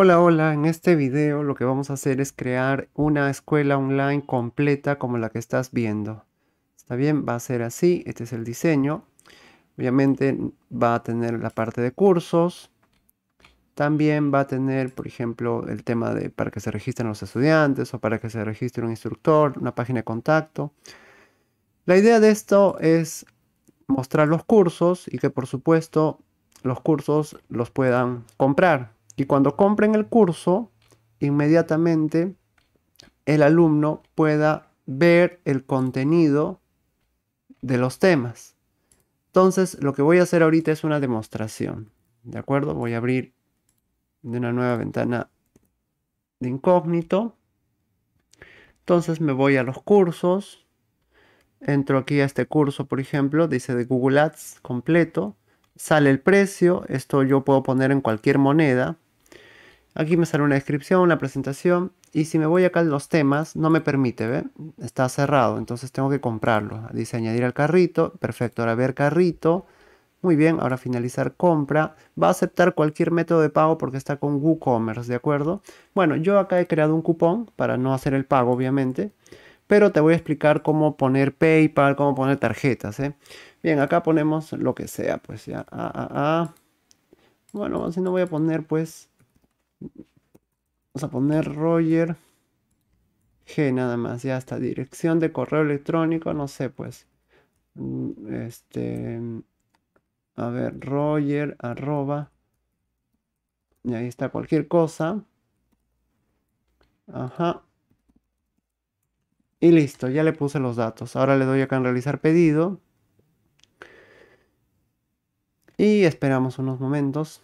Hola, hola, en este video lo que vamos a hacer es crear una escuela online completa como la que estás viendo. Está bien, va a ser así, este es el diseño. Obviamente va a tener la parte de cursos. También va a tener, por ejemplo, el tema de para que se registren los estudiantes o para que se registre un instructor, una página de contacto. La idea de esto es mostrar los cursos y que por supuesto los cursos los puedan comprar, y cuando compren el curso, inmediatamente el alumno pueda ver el contenido de los temas. Entonces, lo que voy a hacer ahorita es una demostración. ¿De acuerdo? Voy a abrir de una nueva ventana de incógnito. Entonces me voy a los cursos. Entro aquí a este curso, por ejemplo, dice de Google Ads completo. Sale el precio. Esto yo puedo poner en cualquier moneda. Aquí me sale una descripción, una presentación. Y si me voy acá a los temas, no me permite, ¿ve? Está cerrado, entonces tengo que comprarlo. Dice añadir al carrito. Perfecto, ahora ver carrito. Muy bien, ahora finalizar compra. Va a aceptar cualquier método de pago porque está con WooCommerce, ¿de acuerdo? Bueno, yo acá he creado un cupón para no hacer el pago, obviamente. Pero te voy a explicar cómo poner PayPal, cómo poner tarjetas, ¿eh? Bien, acá ponemos lo que sea, pues ya. Ah, ah, ah. Bueno, si no voy a poner, pues Vamos a poner Roger G nada más, ya está. Dirección de correo electrónico, no sé pues. Mm, este, a ver, Roger arroba. Y ahí está cualquier cosa. Ajá. Y listo, ya le puse los datos. Ahora le doy acá en realizar pedido. Y esperamos unos momentos.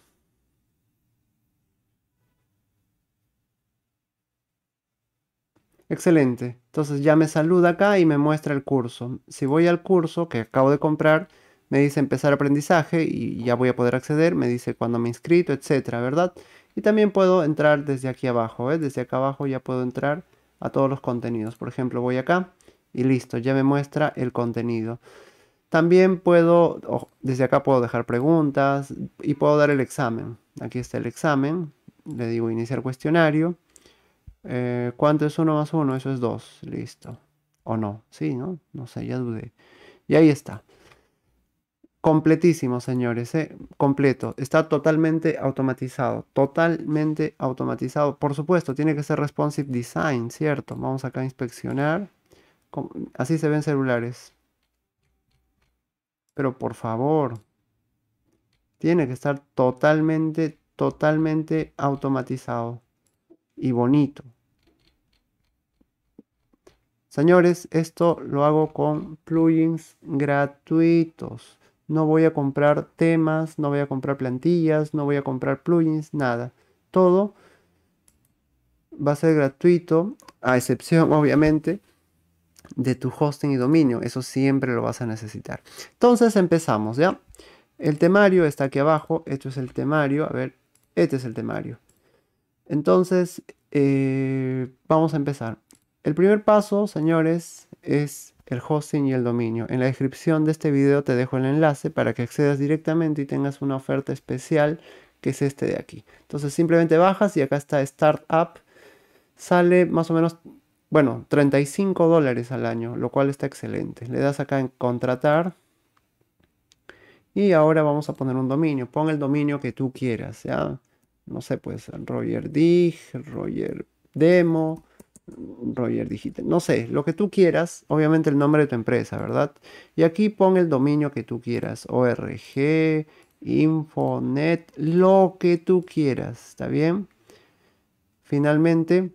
Excelente. Entonces ya me saluda acá y me muestra el curso. Si voy al curso que acabo de comprar, me dice empezar aprendizaje y ya voy a poder acceder. Me dice cuando me he inscrito, etcétera, ¿verdad? Y también puedo entrar desde aquí abajo. ¿eh? Desde acá abajo ya puedo entrar a todos los contenidos. Por ejemplo, voy acá y listo, ya me muestra el contenido. También puedo, desde acá puedo dejar preguntas y puedo dar el examen. Aquí está el examen, le digo iniciar cuestionario eh, ¿Cuánto es 1 más 1? Eso es 2. Listo. ¿O no? Sí, ¿no? No sé, ya dudé. Y ahí está. Completísimo, señores. Eh, completo. Está totalmente automatizado. Totalmente automatizado. Por supuesto, tiene que ser responsive design, ¿cierto? Vamos acá a inspeccionar. Así se ven celulares. Pero por favor. Tiene que estar totalmente, totalmente automatizado. Y bonito. Señores, esto lo hago con plugins gratuitos. No voy a comprar temas, no voy a comprar plantillas, no voy a comprar plugins, nada. Todo va a ser gratuito, a excepción obviamente de tu hosting y dominio. Eso siempre lo vas a necesitar. Entonces empezamos, ¿ya? El temario está aquí abajo. Esto es el temario. A ver, este es el temario. Entonces, eh, vamos a empezar. El primer paso, señores, es el hosting y el dominio. En la descripción de este video te dejo el enlace para que accedas directamente y tengas una oferta especial que es este de aquí. Entonces simplemente bajas y acá está Startup. Sale más o menos, bueno, 35 dólares al año, lo cual está excelente. Le das acá en contratar. Y ahora vamos a poner un dominio. Pon el dominio que tú quieras, ¿ya? No sé, pues Roger Dig, Roger Demo, Roger Digital, no sé, lo que tú quieras, obviamente el nombre de tu empresa, ¿verdad? Y aquí pon el dominio que tú quieras, org, infonet, lo que tú quieras, ¿está bien? Finalmente,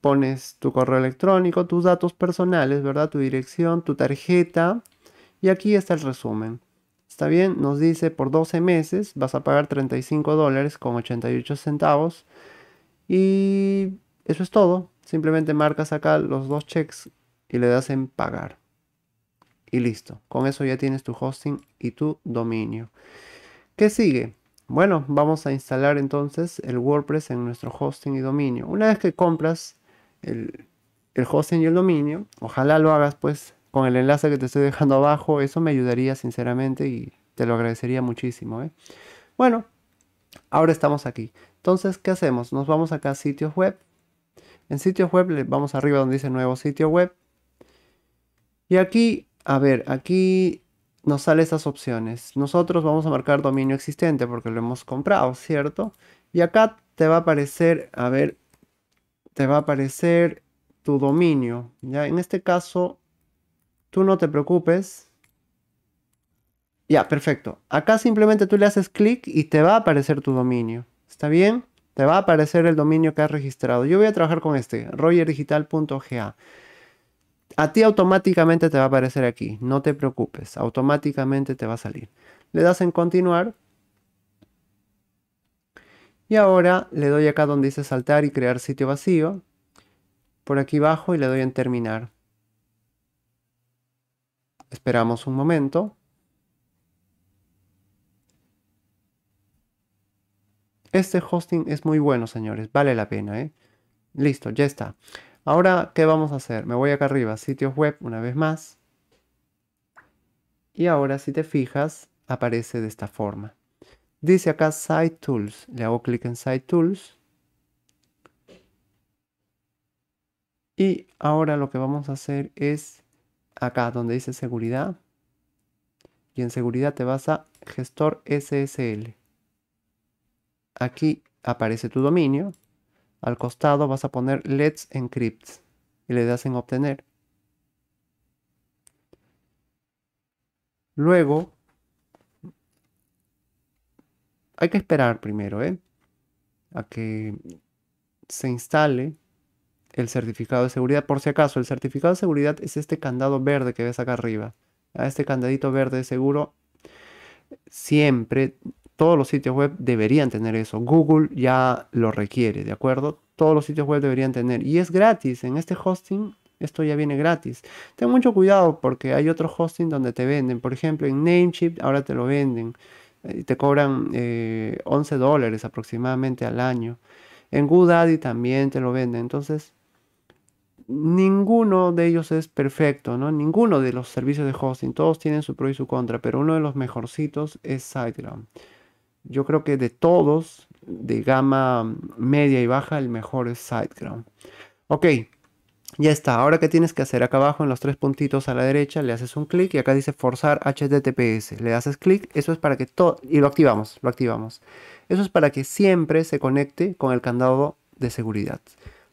pones tu correo electrónico, tus datos personales, ¿verdad? Tu dirección, tu tarjeta. Y aquí está el resumen. Está bien, nos dice por 12 meses vas a pagar 35 dólares con 88 centavos. Y eso es todo. Simplemente marcas acá los dos checks y le das en pagar. Y listo. Con eso ya tienes tu hosting y tu dominio. ¿Qué sigue? Bueno, vamos a instalar entonces el WordPress en nuestro hosting y dominio. Una vez que compras el, hosting y el dominio, ojalá lo hagas pues con el enlace que te estoy dejando abajo. Eso me ayudaría sinceramente y te lo agradecería muchísimo. ¿eh? Bueno, ahora estamos aquí. Entonces, ¿qué hacemos? Nos vamos acá a sitios web en sitios web vamos arriba donde dice nuevo sitio web. Y aquí, a ver, aquí nos sale esas opciones. Nosotros vamos a marcar dominio existente porque lo hemos comprado, ¿cierto? Y acá te va a aparecer, a ver, te va a aparecer tu dominio. Ya en este caso, tú no te preocupes. Ya, perfecto. Acá simplemente tú le haces clic y te va a aparecer tu dominio. ¿Está bien? Te va a aparecer el dominio que has registrado. Yo voy a trabajar con este, royerdigital.ga. A ti automáticamente te va a aparecer aquí, no te preocupes, automáticamente te va a salir. Le das en continuar. Y ahora le doy acá donde dice saltar y crear sitio vacío. Por aquí abajo y le doy en terminar. Esperamos un momento. Este hosting es muy bueno, señores. Vale la pena, ¿eh? Listo, ya está. Ahora, ¿qué vamos a hacer? Me voy acá arriba, sitios web, una vez más. Y ahora, si te fijas, aparece de esta forma. Dice acá Site Tools. Le hago clic en Site Tools. Y ahora lo que vamos a hacer es acá donde dice seguridad. Y en seguridad te vas a gestor SSL aquí aparece tu dominio. Al costado vas a poner Let's Encrypt y le das en obtener. Luego, hay que esperar primero, ¿eh? A que se instale el certificado de seguridad. Por si acaso, el certificado de seguridad es este candado verde que ves acá arriba. A este candadito verde de seguro siempre todos los sitios web deberían tener eso. Google ya lo requiere, ¿de acuerdo? Todos los sitios web deberían tener. Y es gratis. En este hosting esto ya viene gratis. Ten mucho cuidado porque hay otros hosting donde te venden. Por ejemplo, en Namecheap ahora te lo venden. Eh, te cobran 11 eh, dólares aproximadamente al año. En GoDaddy también te lo venden. Entonces, ninguno de ellos es perfecto, ¿no? Ninguno de los servicios de hosting. Todos tienen su pro y su contra, pero uno de los mejorcitos es SiteGround yo creo que de todos, de gama media y baja, el mejor es Siteground Ok, ya está. Ahora que tienes que hacer acá abajo en los tres puntitos a la derecha, le haces un clic y acá dice forzar HTTPS. Le haces clic, eso es para que todo... Y lo activamos, lo activamos. Eso es para que siempre se conecte con el candado de seguridad.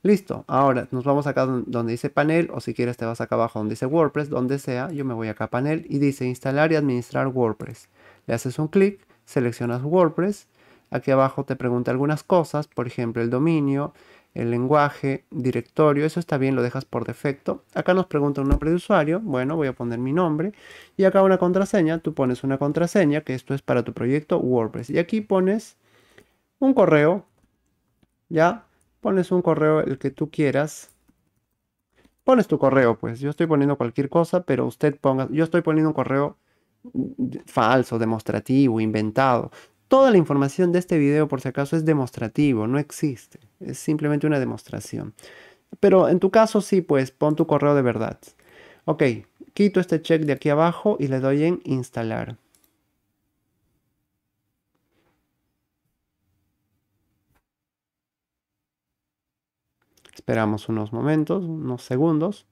Listo, ahora nos vamos acá donde dice panel o si quieres te vas acá abajo donde dice WordPress, donde sea, yo me voy acá a panel y dice instalar y administrar WordPress. Le haces un clic seleccionas WordPress. Aquí abajo te pregunta algunas cosas, por ejemplo el dominio, el lenguaje, directorio, eso está bien, lo dejas por defecto. Acá nos pregunta un nombre de usuario, bueno, voy a poner mi nombre. Y acá una contraseña, tú pones una contraseña, que esto es para tu proyecto WordPress. Y aquí pones un correo, ya, pones un correo el que tú quieras. Pones tu correo, pues yo estoy poniendo cualquier cosa, pero usted ponga, yo estoy poniendo un correo falso, demostrativo, inventado. Toda la información de este video, por si acaso, es demostrativo, no existe. Es simplemente una demostración. Pero en tu caso sí, pues pon tu correo de verdad. Ok, quito este check de aquí abajo y le doy en instalar. Esperamos unos momentos, unos segundos.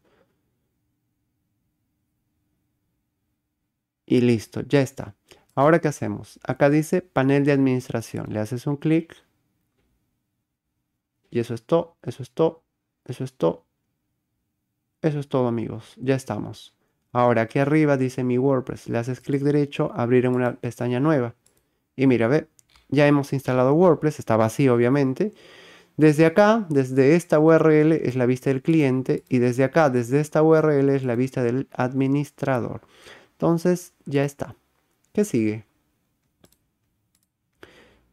y listo, ya está. Ahora, ¿qué hacemos? Acá dice panel de administración. Le haces un clic. Y eso es todo, eso es todo, eso es todo. Eso es todo, amigos. Ya estamos. Ahora, aquí arriba dice mi WordPress. Le haces clic derecho, abrir en una pestaña nueva. Y mira, ve, ya hemos instalado WordPress. Está vacío, obviamente. Desde acá, desde esta URL es la vista del cliente y desde acá, desde esta URL es la vista del administrador. Entonces, ya está. ¿Qué sigue?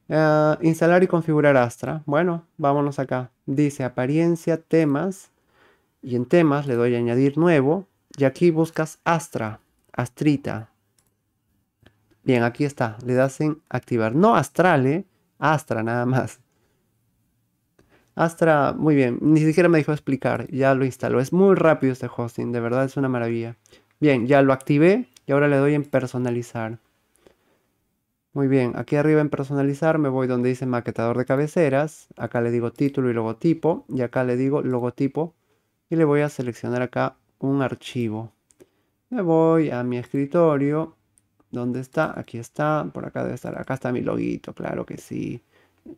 Ah, instalar y configurar Astra. Bueno, vámonos acá. Dice apariencia, temas. Y en temas le doy a añadir nuevo. Y aquí buscas Astra, Astrita. Bien, aquí está. Le das en activar. No Astrale, ¿eh? Astra nada más. Astra, muy bien. Ni siquiera me dijo explicar. Ya lo instaló. Es muy rápido este hosting. De verdad es una maravilla. Bien, ya lo activé. Y ahora le doy en personalizar. Muy bien, aquí arriba en personalizar me voy donde dice maquetador de cabeceras. Acá le digo título y logotipo. Y acá le digo logotipo. Y le voy a seleccionar acá un archivo. Me voy a mi escritorio. ¿Dónde está? Aquí está. Por acá debe estar. Acá está mi loguito, claro que sí.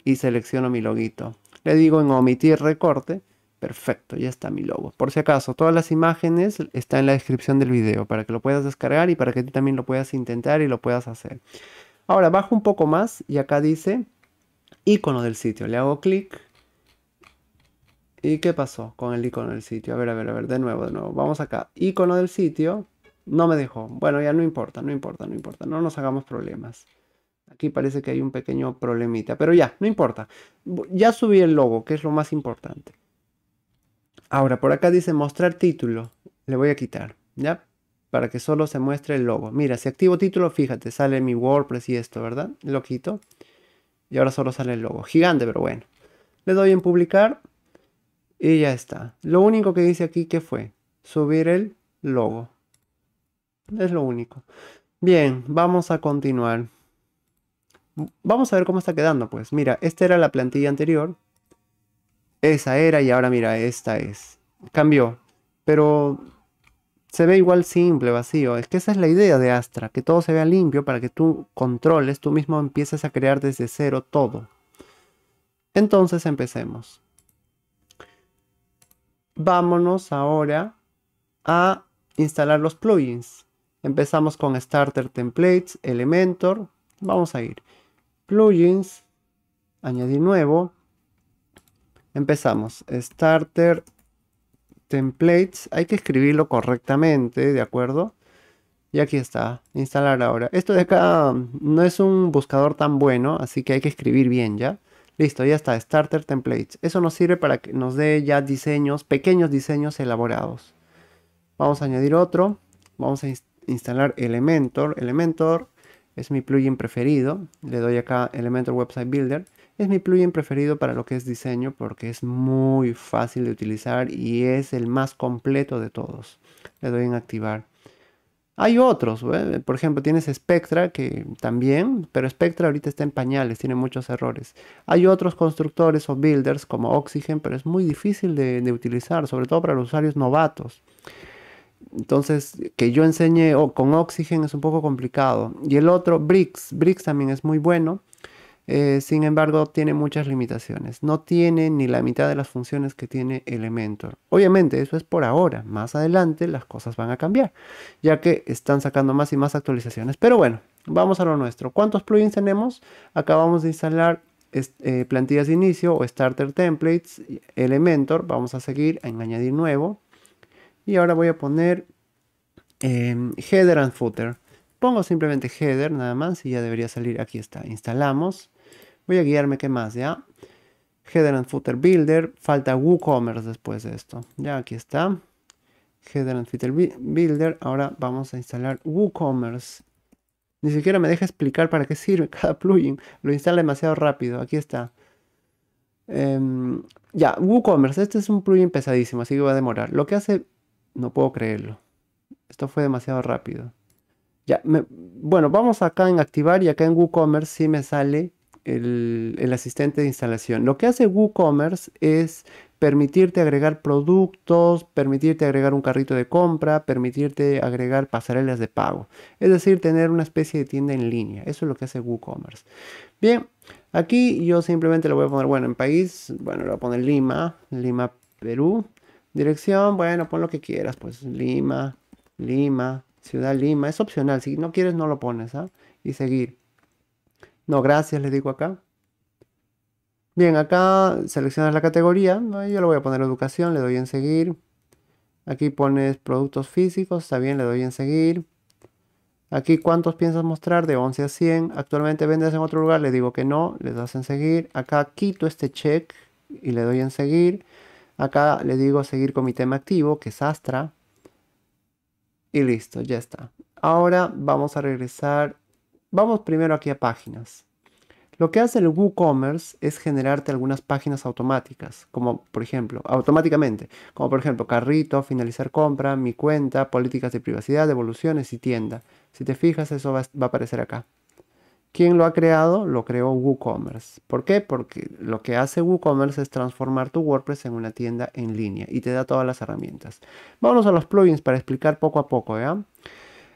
Y selecciono mi loguito. Le digo en omitir recorte Perfecto, ya está mi logo. Por si acaso, todas las imágenes están en la descripción del video para que lo puedas descargar y para que tú también lo puedas intentar y lo puedas hacer. Ahora bajo un poco más y acá dice icono del sitio. Le hago clic. ¿Y qué pasó con el icono del sitio? A ver, a ver, a ver, de nuevo, de nuevo. Vamos acá. Icono del sitio. No me dejó. Bueno, ya no importa, no importa, no importa. No nos hagamos problemas. Aquí parece que hay un pequeño problemita, pero ya, no importa. Ya subí el logo, que es lo más importante. Ahora, por acá dice mostrar título. Le voy a quitar, ¿ya? Para que solo se muestre el logo. Mira, si activo título, fíjate, sale mi WordPress y esto, ¿verdad? Lo quito. Y ahora solo sale el logo. Gigante, pero bueno. Le doy en publicar. Y ya está. Lo único que dice aquí ¿qué fue subir el logo. Es lo único. Bien, vamos a continuar. Vamos a ver cómo está quedando, pues. Mira, esta era la plantilla anterior esa era y ahora mira, esta es. Cambió, pero se ve igual simple, vacío. Es que esa es la idea de Astra, que todo se vea limpio para que tú controles, tú mismo empieces a crear desde cero todo. Entonces empecemos. Vámonos ahora a instalar los plugins. Empezamos con Starter Templates, Elementor. Vamos a ir. Plugins, añadir nuevo Empezamos. Starter templates. Hay que escribirlo correctamente, ¿de acuerdo? Y aquí está. Instalar ahora. Esto de acá mm, no es un buscador tan bueno, así que hay que escribir bien, ¿ya? Listo, ya está. Starter templates. Eso nos sirve para que nos dé ya diseños, pequeños diseños elaborados. Vamos a añadir otro. Vamos a instalar Elementor. Elementor es mi plugin preferido. Le doy acá Elementor Website Builder. Es mi plugin preferido para lo que es diseño porque es muy fácil de utilizar y es el más completo de todos. Le doy en activar. Hay otros, ¿eh? por ejemplo, tienes Spectra que también, pero Spectra ahorita está en pañales, tiene muchos errores. Hay otros constructores o builders como Oxygen, pero es muy difícil de, utilizar, sobre todo para los usuarios novatos. Entonces, que yo enseñe con Oxygen es un poco complicado. Y el otro, Bricks. Bricks también es muy bueno. Eh, sin embargo, tiene muchas limitaciones. No tiene ni la mitad de las funciones que tiene Elementor. Obviamente, eso es por ahora. Más adelante las cosas van a cambiar, ya que están sacando más y más actualizaciones. Pero bueno, vamos a lo nuestro. ¿Cuántos plugins tenemos? Acabamos de instalar eh, plantillas de inicio o starter templates, Elementor. Vamos a seguir en añadir nuevo. Y ahora voy a poner em, header and footer. Pongo simplemente header nada más y ya debería salir. Aquí está. Instalamos. Voy a guiarme qué más, ¿ya? Header and Footer Builder. Falta WooCommerce después de esto. Ya aquí está. Header and Footer Builder. Ahora vamos a instalar WooCommerce. Ni siquiera me deja explicar para qué sirve cada plugin. Lo instala demasiado rápido. Aquí está. Em, ya, WooCommerce. Este es un plugin pesadísimo, así que va a demorar. Lo que hace... No puedo creerlo. Esto fue demasiado rápido. Ya, bueno, vamos acá en activar y acá en WooCommerce sí me sale el, asistente de instalación. Lo que hace WooCommerce es permitirte agregar productos, permitirte agregar un carrito de compra, permitirte agregar pasarelas de pago. Es decir, tener una especie de tienda en línea. Eso es lo que hace WooCommerce. Bien, aquí yo simplemente lo voy a poner, bueno, en país, bueno, lo voy a poner Lima, Lima, Perú. Dirección, bueno, pon lo que quieras, pues Lima, Lima, Ciudad Lima. Es opcional, si no quieres no lo pones, ¿ah? Y seguir. No, gracias, le digo acá. Bien, acá seleccionas la categoría. Yo le voy a poner educación, le doy en seguir. Aquí pones productos físicos, está bien, le doy en seguir. Aquí cuántos piensas mostrar, de 11 a 100. Actualmente vendes en otro lugar, le digo que no, le das en seguir. Acá quito este check y le doy en seguir. Acá le digo seguir con mi tema activo, que es Astra. Y listo, ya está. Ahora vamos a regresar Vamos primero aquí a páginas. Lo que hace el WooCommerce es generarte algunas páginas automáticas, como por ejemplo, automáticamente, como por ejemplo carrito, finalizar compra, mi cuenta, políticas de privacidad, devoluciones y tienda. Si te fijas, eso va, a aparecer acá. ¿Quién lo ha creado? Lo creó WooCommerce. ¿Por qué? Porque lo que hace WooCommerce es transformar tu WordPress en una tienda en línea y te da todas las herramientas. Vámonos a los plugins para explicar poco a poco,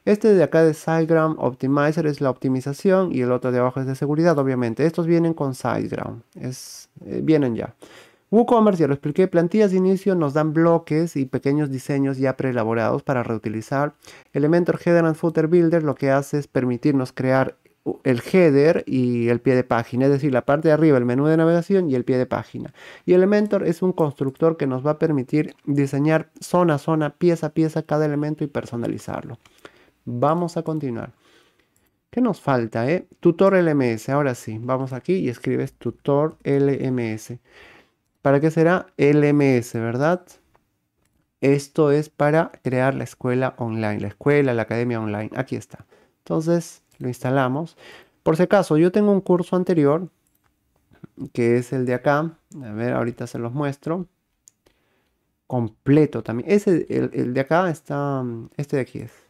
este de acá de SiteGround Optimizer es la optimización y el otro de abajo es de seguridad, obviamente. Estos vienen con SiteGround, eh, vienen ya. WooCommerce, ya lo expliqué, plantillas de inicio nos dan bloques y pequeños diseños ya preelaborados para reutilizar. Elementor Header and Footer Builder lo que hace es permitirnos crear el header y el pie de página, es decir, la parte de arriba, el menú de navegación y el pie de página. Y Elementor es un constructor que nos va a permitir diseñar zona a zona, pieza a pieza, cada elemento y personalizarlo. Vamos a continuar. ¿Qué nos falta? Eh? Tutor LMS. Ahora sí, vamos aquí y escribes tutor LMS. ¿Para qué será? LMS, ¿verdad? Esto es para crear la escuela online, la escuela, la academia online. Aquí está. Entonces lo instalamos. Por si acaso, yo tengo un curso anterior, que es el de acá. A ver, ahorita se los muestro. Completo también. Ese, el, el de acá está, este de aquí es.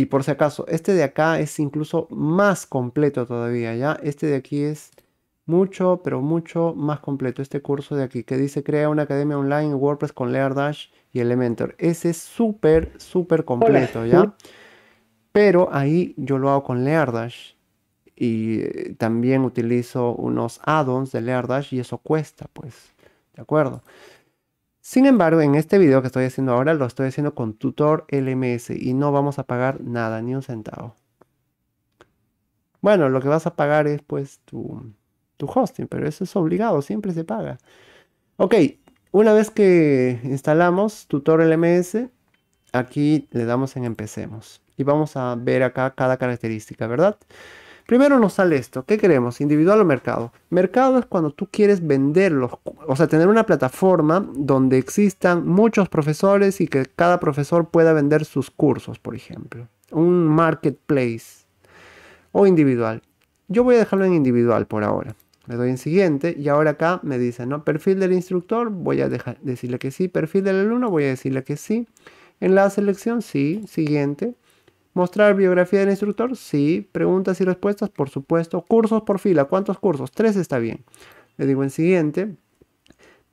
Y por si acaso, este de acá es incluso más completo todavía, ¿ya? Este de aquí es mucho, pero mucho más completo. Este curso de aquí que dice crea una academia online en WordPress con lear Dash y Elementor. Ese es súper, súper completo, ¿ya? Pero ahí yo lo hago con lear Dash y también utilizo unos add-ons de lear Dash y eso cuesta, pues, ¿de acuerdo? Sin embargo, en este video que estoy haciendo ahora, lo estoy haciendo con Tutor LMS y no vamos a pagar nada, ni un centavo. Bueno, lo que vas a pagar es pues tu, hosting, pero eso es obligado, siempre se paga. Ok, una vez que instalamos Tutor LMS, aquí le damos en empecemos. Y vamos a ver acá cada característica, ¿verdad? Primero nos sale esto. ¿Qué queremos? ¿Individual o mercado? Mercado es cuando tú quieres venderlos, o sea, tener una plataforma donde existan muchos profesores y que cada profesor pueda vender sus cursos, por ejemplo. Un marketplace o individual. Yo voy a dejarlo en individual por ahora. Le doy en siguiente y ahora acá me dice, ¿no? Perfil del instructor, voy a dejar, decirle que sí. Perfil del alumno, voy a decirle que sí. En la selección, sí. Siguiente. Mostrar biografía del instructor, sí. Preguntas y respuestas, por supuesto. Cursos por fila, ¿cuántos cursos? Tres está bien. Le digo en siguiente.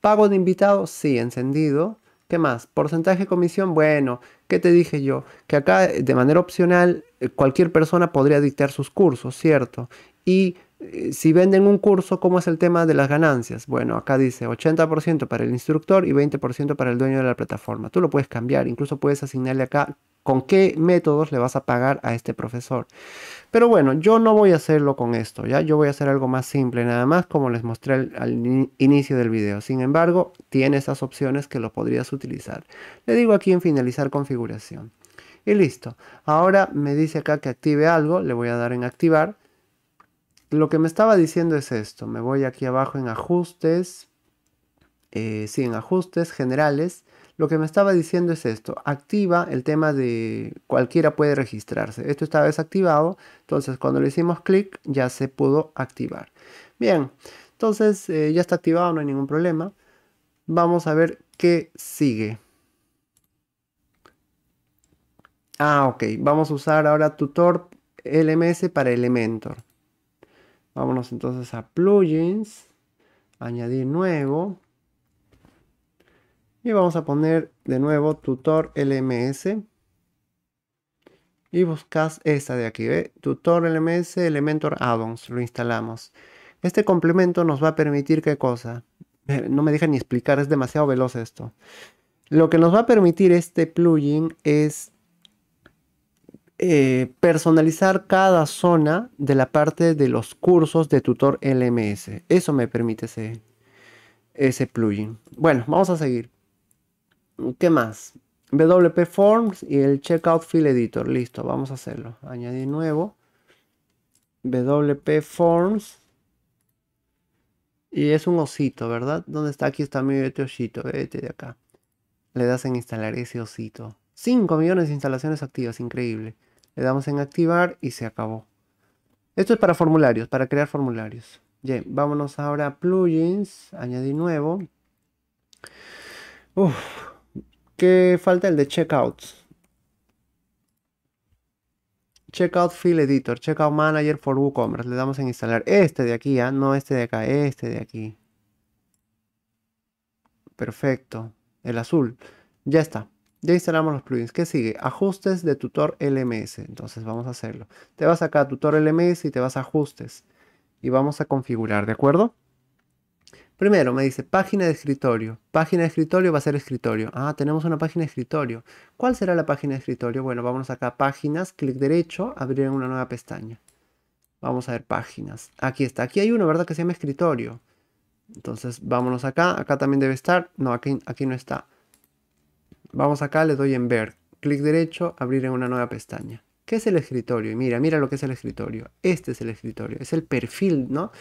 Pago de invitados, sí, encendido. ¿Qué más? Porcentaje de comisión, bueno, ¿qué te dije yo? Que acá de manera opcional eh, cualquier persona podría dictar sus cursos, ¿cierto? Y eh, si venden un curso, ¿cómo es el tema de las ganancias? Bueno, acá dice 80% para el instructor y 20% para el dueño de la plataforma. Tú lo puedes cambiar, incluso puedes asignarle acá con qué métodos le vas a pagar a este profesor. Pero bueno, yo no voy a hacerlo con esto, ¿ya? Yo voy a hacer algo más simple, nada más como les mostré al, al inicio del video. Sin embargo, tiene esas opciones que lo podrías utilizar. Le digo aquí en finalizar configuración. Y listo. Ahora me dice acá que active algo, le voy a dar en activar lo que me estaba diciendo es esto. Me voy aquí abajo en ajustes. Eh, sí, en ajustes generales. Lo que me estaba diciendo es esto. Activa el tema de cualquiera puede registrarse. Esto estaba desactivado. Entonces cuando le hicimos clic ya se pudo activar. Bien, entonces eh, ya está activado, no hay ningún problema. Vamos a ver qué sigue. Ah, ok. Vamos a usar ahora tutor LMS para Elementor. Vámonos entonces a plugins, añadir nuevo. Y vamos a poner de nuevo tutor LMS. Y buscas esta de aquí, tutor LMS Elementor Addons, lo instalamos. Este complemento nos va a permitir qué cosa. No me deja ni explicar, es demasiado veloz esto. Lo que nos va a permitir este plugin es eh, personalizar cada zona de la parte de los cursos de tutor LMS. Eso me permite ese, ese plugin. Bueno, vamos a seguir. ¿Qué más? WP Forms y el Checkout Field Editor. Listo, vamos a hacerlo. Añadir nuevo. WP Forms. Y es un osito, ¿verdad? ¿Dónde está? Aquí está mi este osito. Vete de acá. Le das en instalar ese osito. 5 millones de instalaciones activas, increíble. Le damos en activar y se acabó. Esto es para formularios, para crear formularios. Bien, vámonos ahora a plugins, añadir nuevo. Uf, ¿qué falta el de checkouts? Checkout Field Editor, Checkout Manager for WooCommerce. Le damos en instalar este de aquí, ¿eh? no este de acá, este de aquí. Perfecto, el azul. Ya está. Ya instalamos los plugins. ¿Qué sigue? Ajustes de tutor LMS. Entonces vamos a hacerlo. Te vas acá a tutor LMS y te vas a ajustes. Y vamos a configurar, ¿de acuerdo? Primero me dice página de escritorio. Página de escritorio va a ser escritorio. Ah, tenemos una página de escritorio. ¿Cuál será la página de escritorio? Bueno, vámonos acá a páginas, clic derecho, abrir una nueva pestaña. Vamos a ver páginas. Aquí está. Aquí hay uno, ¿verdad? Que se llama escritorio. Entonces vámonos acá. Acá también debe estar. No, aquí, aquí no está. Vamos acá, le doy en ver. Clic derecho, abrir en una nueva pestaña. ¿Qué es el escritorio? Y mira, mira lo que es el escritorio. Este es el escritorio. Es el perfil, ¿no?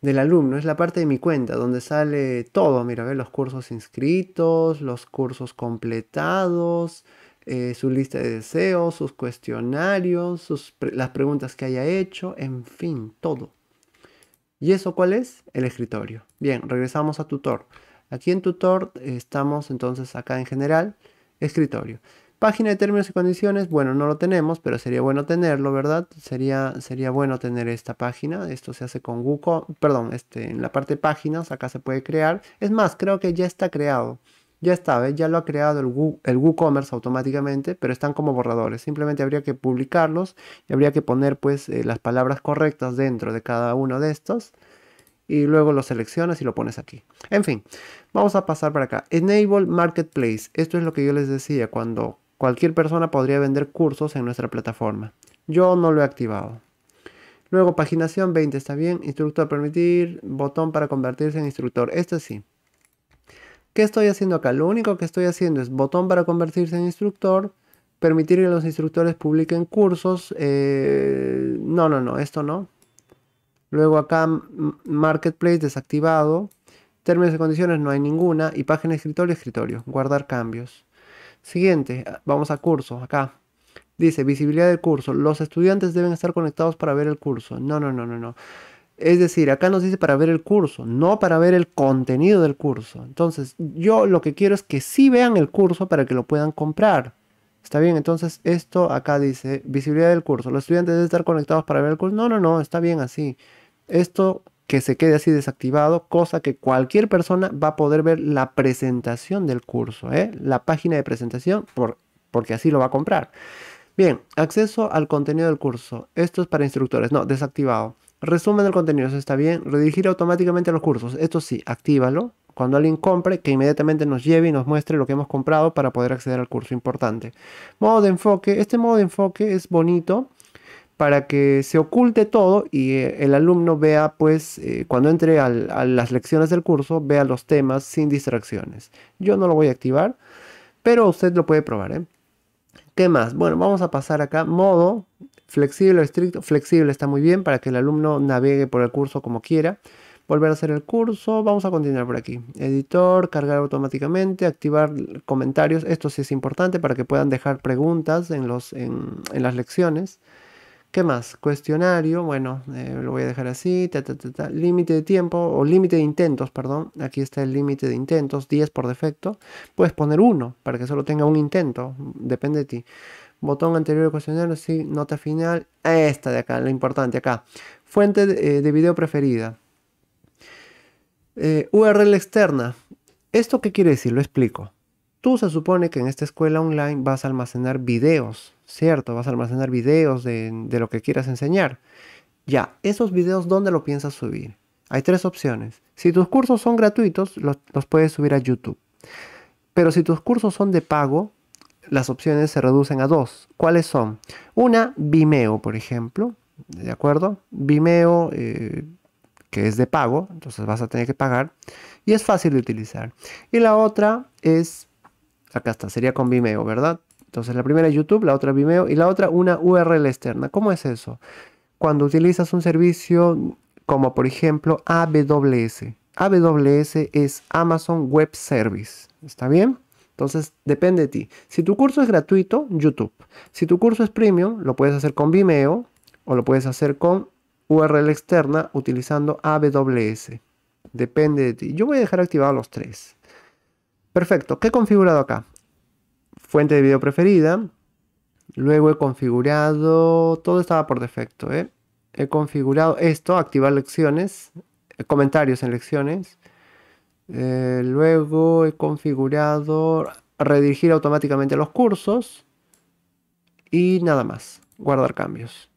Del alumno. Es la parte de mi cuenta donde sale todo. Mira, ver los cursos inscritos, los cursos completados, eh, su lista de deseos, sus cuestionarios, las preguntas que haya hecho, en fin, todo. ¿Y eso cuál es? El escritorio. Bien, regresamos a tutor. Aquí en tutor estamos entonces acá en general, escritorio. Página de términos y condiciones, bueno, no lo tenemos, pero sería bueno tenerlo, ¿verdad? Sería, sería bueno tener esta página. Esto se hace con Google, perdón, este, en la parte de páginas, acá se puede crear. Es más, creo que ya está creado. Ya está, ¿eh? ya lo ha creado el, el WooCommerce automáticamente, pero están como borradores. Simplemente habría que publicarlos y habría que poner pues eh, las palabras correctas dentro de cada uno de estos y luego lo seleccionas y lo pones aquí. En fin, vamos a pasar para acá. Enable Marketplace. Esto es lo que yo les decía, cuando cualquier persona podría vender cursos en nuestra plataforma. Yo no lo he activado. Luego, paginación 20, está bien. Instructor permitir, botón para convertirse en instructor. Este sí. ¿Qué estoy haciendo acá? Lo único que estoy haciendo es botón para convertirse en instructor, permitir que los instructores publiquen cursos. Eh, no, no, no, esto no. Luego acá Marketplace desactivado. Términos y condiciones no hay ninguna. Y página escritorio, escritorio. Guardar cambios. Siguiente, vamos a curso, acá. Dice, visibilidad del curso. Los estudiantes deben estar conectados para ver el curso. No, no, no, no, no. Es decir, acá nos dice para ver el curso, no para ver el contenido del curso. Entonces, yo lo que quiero es que sí vean el curso para que lo puedan comprar. Está bien, entonces esto acá dice visibilidad del curso. Los estudiantes deben estar conectados para ver el curso. No, no, no, está bien así. Esto que se quede así desactivado, cosa que cualquier persona va a poder ver la presentación del curso, ¿eh? la página de presentación, por, porque así lo va a comprar. Bien, acceso al contenido del curso. Esto es para instructores, no, desactivado. Resumen del contenido, eso está bien. Redirigir automáticamente los cursos, esto sí, actívalo. Cuando alguien compre, que inmediatamente nos lleve y nos muestre lo que hemos comprado para poder acceder al curso importante. Modo de enfoque, este modo de enfoque es bonito para que se oculte todo y eh, el alumno vea, pues, eh, cuando entre a las lecciones del curso, vea los temas sin distracciones. Yo no lo voy a activar, pero usted lo puede probar. ¿eh? ¿Qué más? Bueno, vamos a pasar acá. Modo flexible o estricto. Flexible está muy bien para que el alumno navegue por el curso como quiera. Volver a hacer el curso. Vamos a continuar por aquí. Editor, cargar automáticamente, activar comentarios. Esto sí es importante para que puedan dejar preguntas en las lecciones. ¿Qué más? Cuestionario, bueno, eh, lo voy a dejar así, límite de tiempo o límite de intentos, perdón, aquí está el límite de intentos, 10 por defecto, puedes poner uno para que solo tenga un intento, depende de ti. Botón anterior de cuestionario, sí, nota final, esta de acá, lo importante acá. Fuente de, eh, video preferida. Eh, URL externa. ¿Esto qué quiere decir? Lo explico. Tú se supone que en esta escuela online vas a almacenar videos ¿cierto? Vas a almacenar videos de, lo que quieras enseñar. Ya, esos videos, ¿dónde lo piensas subir? Hay tres opciones. Si tus cursos son gratuitos, los, puedes subir a YouTube. Pero si tus cursos son de pago, las opciones se reducen a dos. ¿Cuáles son? Una, Vimeo, por ejemplo. ¿De acuerdo? Vimeo, eh, que es de pago, entonces vas a tener que pagar. Y es fácil de utilizar. Y la otra es, acá está, sería con Vimeo, ¿verdad? Entonces, la primera es YouTube, la otra Vimeo y la otra una URL externa. ¿Cómo es eso? Cuando utilizas un servicio como por ejemplo AWS. AWS es Amazon Web Service. ¿Está bien? Entonces, depende de ti. Si tu curso es gratuito, YouTube. Si tu curso es premium, lo puedes hacer con Vimeo o lo puedes hacer con URL externa utilizando AWS. Depende de ti. Yo voy a dejar activados los tres. Perfecto. ¿Qué he configurado acá? Fuente de video preferida. Luego he configurado, todo estaba por defecto, ¿eh? He configurado esto, activar lecciones, eh, comentarios en lecciones. Eh, luego he configurado redirigir automáticamente los cursos. Y nada más, guardar cambios.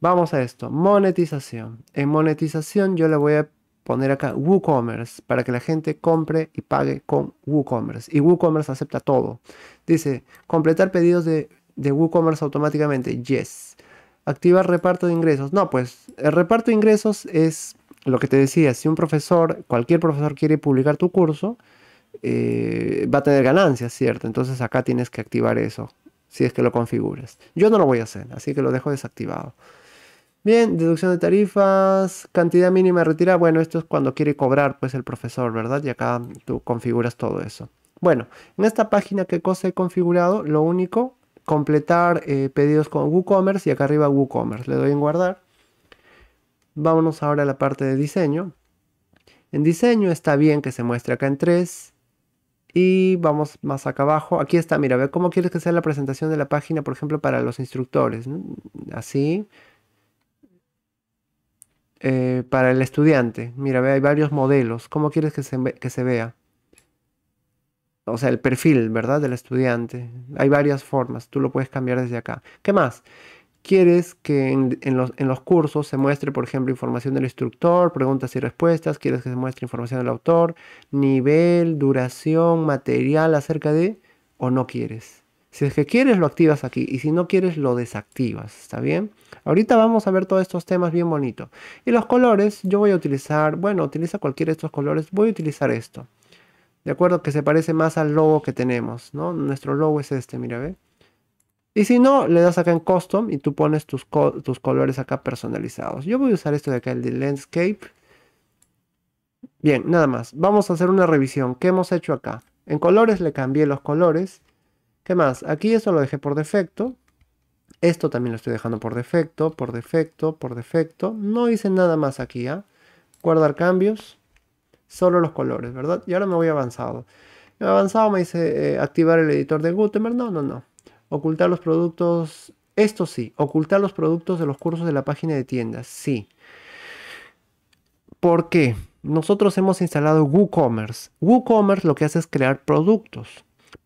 Vamos a esto, monetización. En monetización yo le voy a poner acá WooCommerce para que la gente compre y pague con WooCommerce. Y WooCommerce acepta todo. Dice, completar pedidos de, WooCommerce automáticamente. Yes. Activar reparto de ingresos. No, pues el reparto de ingresos es lo que te decía. Si un profesor, cualquier profesor quiere publicar tu curso, eh, va a tener ganancias, ¿cierto? Entonces acá tienes que activar eso, si es que lo configures. Yo no lo voy a hacer, así que lo dejo desactivado. Bien, deducción de tarifas, cantidad mínima retirada. Bueno, esto es cuando quiere cobrar pues el profesor, ¿verdad? Y acá tú configuras todo eso. Bueno, en esta página qué cosa he configurado, lo único, completar eh, pedidos con WooCommerce y acá arriba WooCommerce. Le doy en guardar. Vámonos ahora a la parte de diseño. En diseño está bien que se muestre acá en 3. Y vamos más acá abajo. Aquí está, mira, ve cómo quieres que sea la presentación de la página, por ejemplo, para los instructores. Así eh, para el estudiante. Mira, ve, hay varios modelos. ¿Cómo quieres que se, vea? O sea, el perfil, ¿verdad? Del estudiante. Hay varias formas. Tú lo puedes cambiar desde acá. ¿Qué más? quieres que en, los, cursos se muestre, por ejemplo, información del instructor, preguntas y respuestas, quieres que se muestre información del autor, nivel, duración, material acerca de, o no quieres. Si es que quieres, lo activas aquí. Y si no quieres, lo desactivas. ¿Está bien? Ahorita vamos a ver todos estos temas bien bonitos. Y los colores, yo voy a utilizar, bueno, utiliza cualquiera de estos colores. Voy a utilizar esto. De acuerdo, que se parece más al logo que tenemos, ¿no? Nuestro logo es este, mira, ve. Y si no, le das acá en Custom y tú pones tus, tus colores acá personalizados. Yo voy a usar esto de acá, el de Landscape. Bien, nada más. Vamos a hacer una revisión. ¿Qué hemos hecho acá? En colores le cambié los colores. ¿Qué más? Aquí eso lo dejé por defecto. Esto también lo estoy dejando por defecto, por defecto, por defecto. No hice nada más aquí, ¿ah? Guardar cambios. Solo los colores, ¿verdad? Y ahora me voy avanzado. Avanzado me dice eh, activar el editor de Gutenberg. No, no, no. Ocultar los productos. Esto sí. Ocultar los productos de los cursos de la página de tiendas. Sí. ¿Por qué? Nosotros hemos instalado WooCommerce. WooCommerce lo que hace es crear productos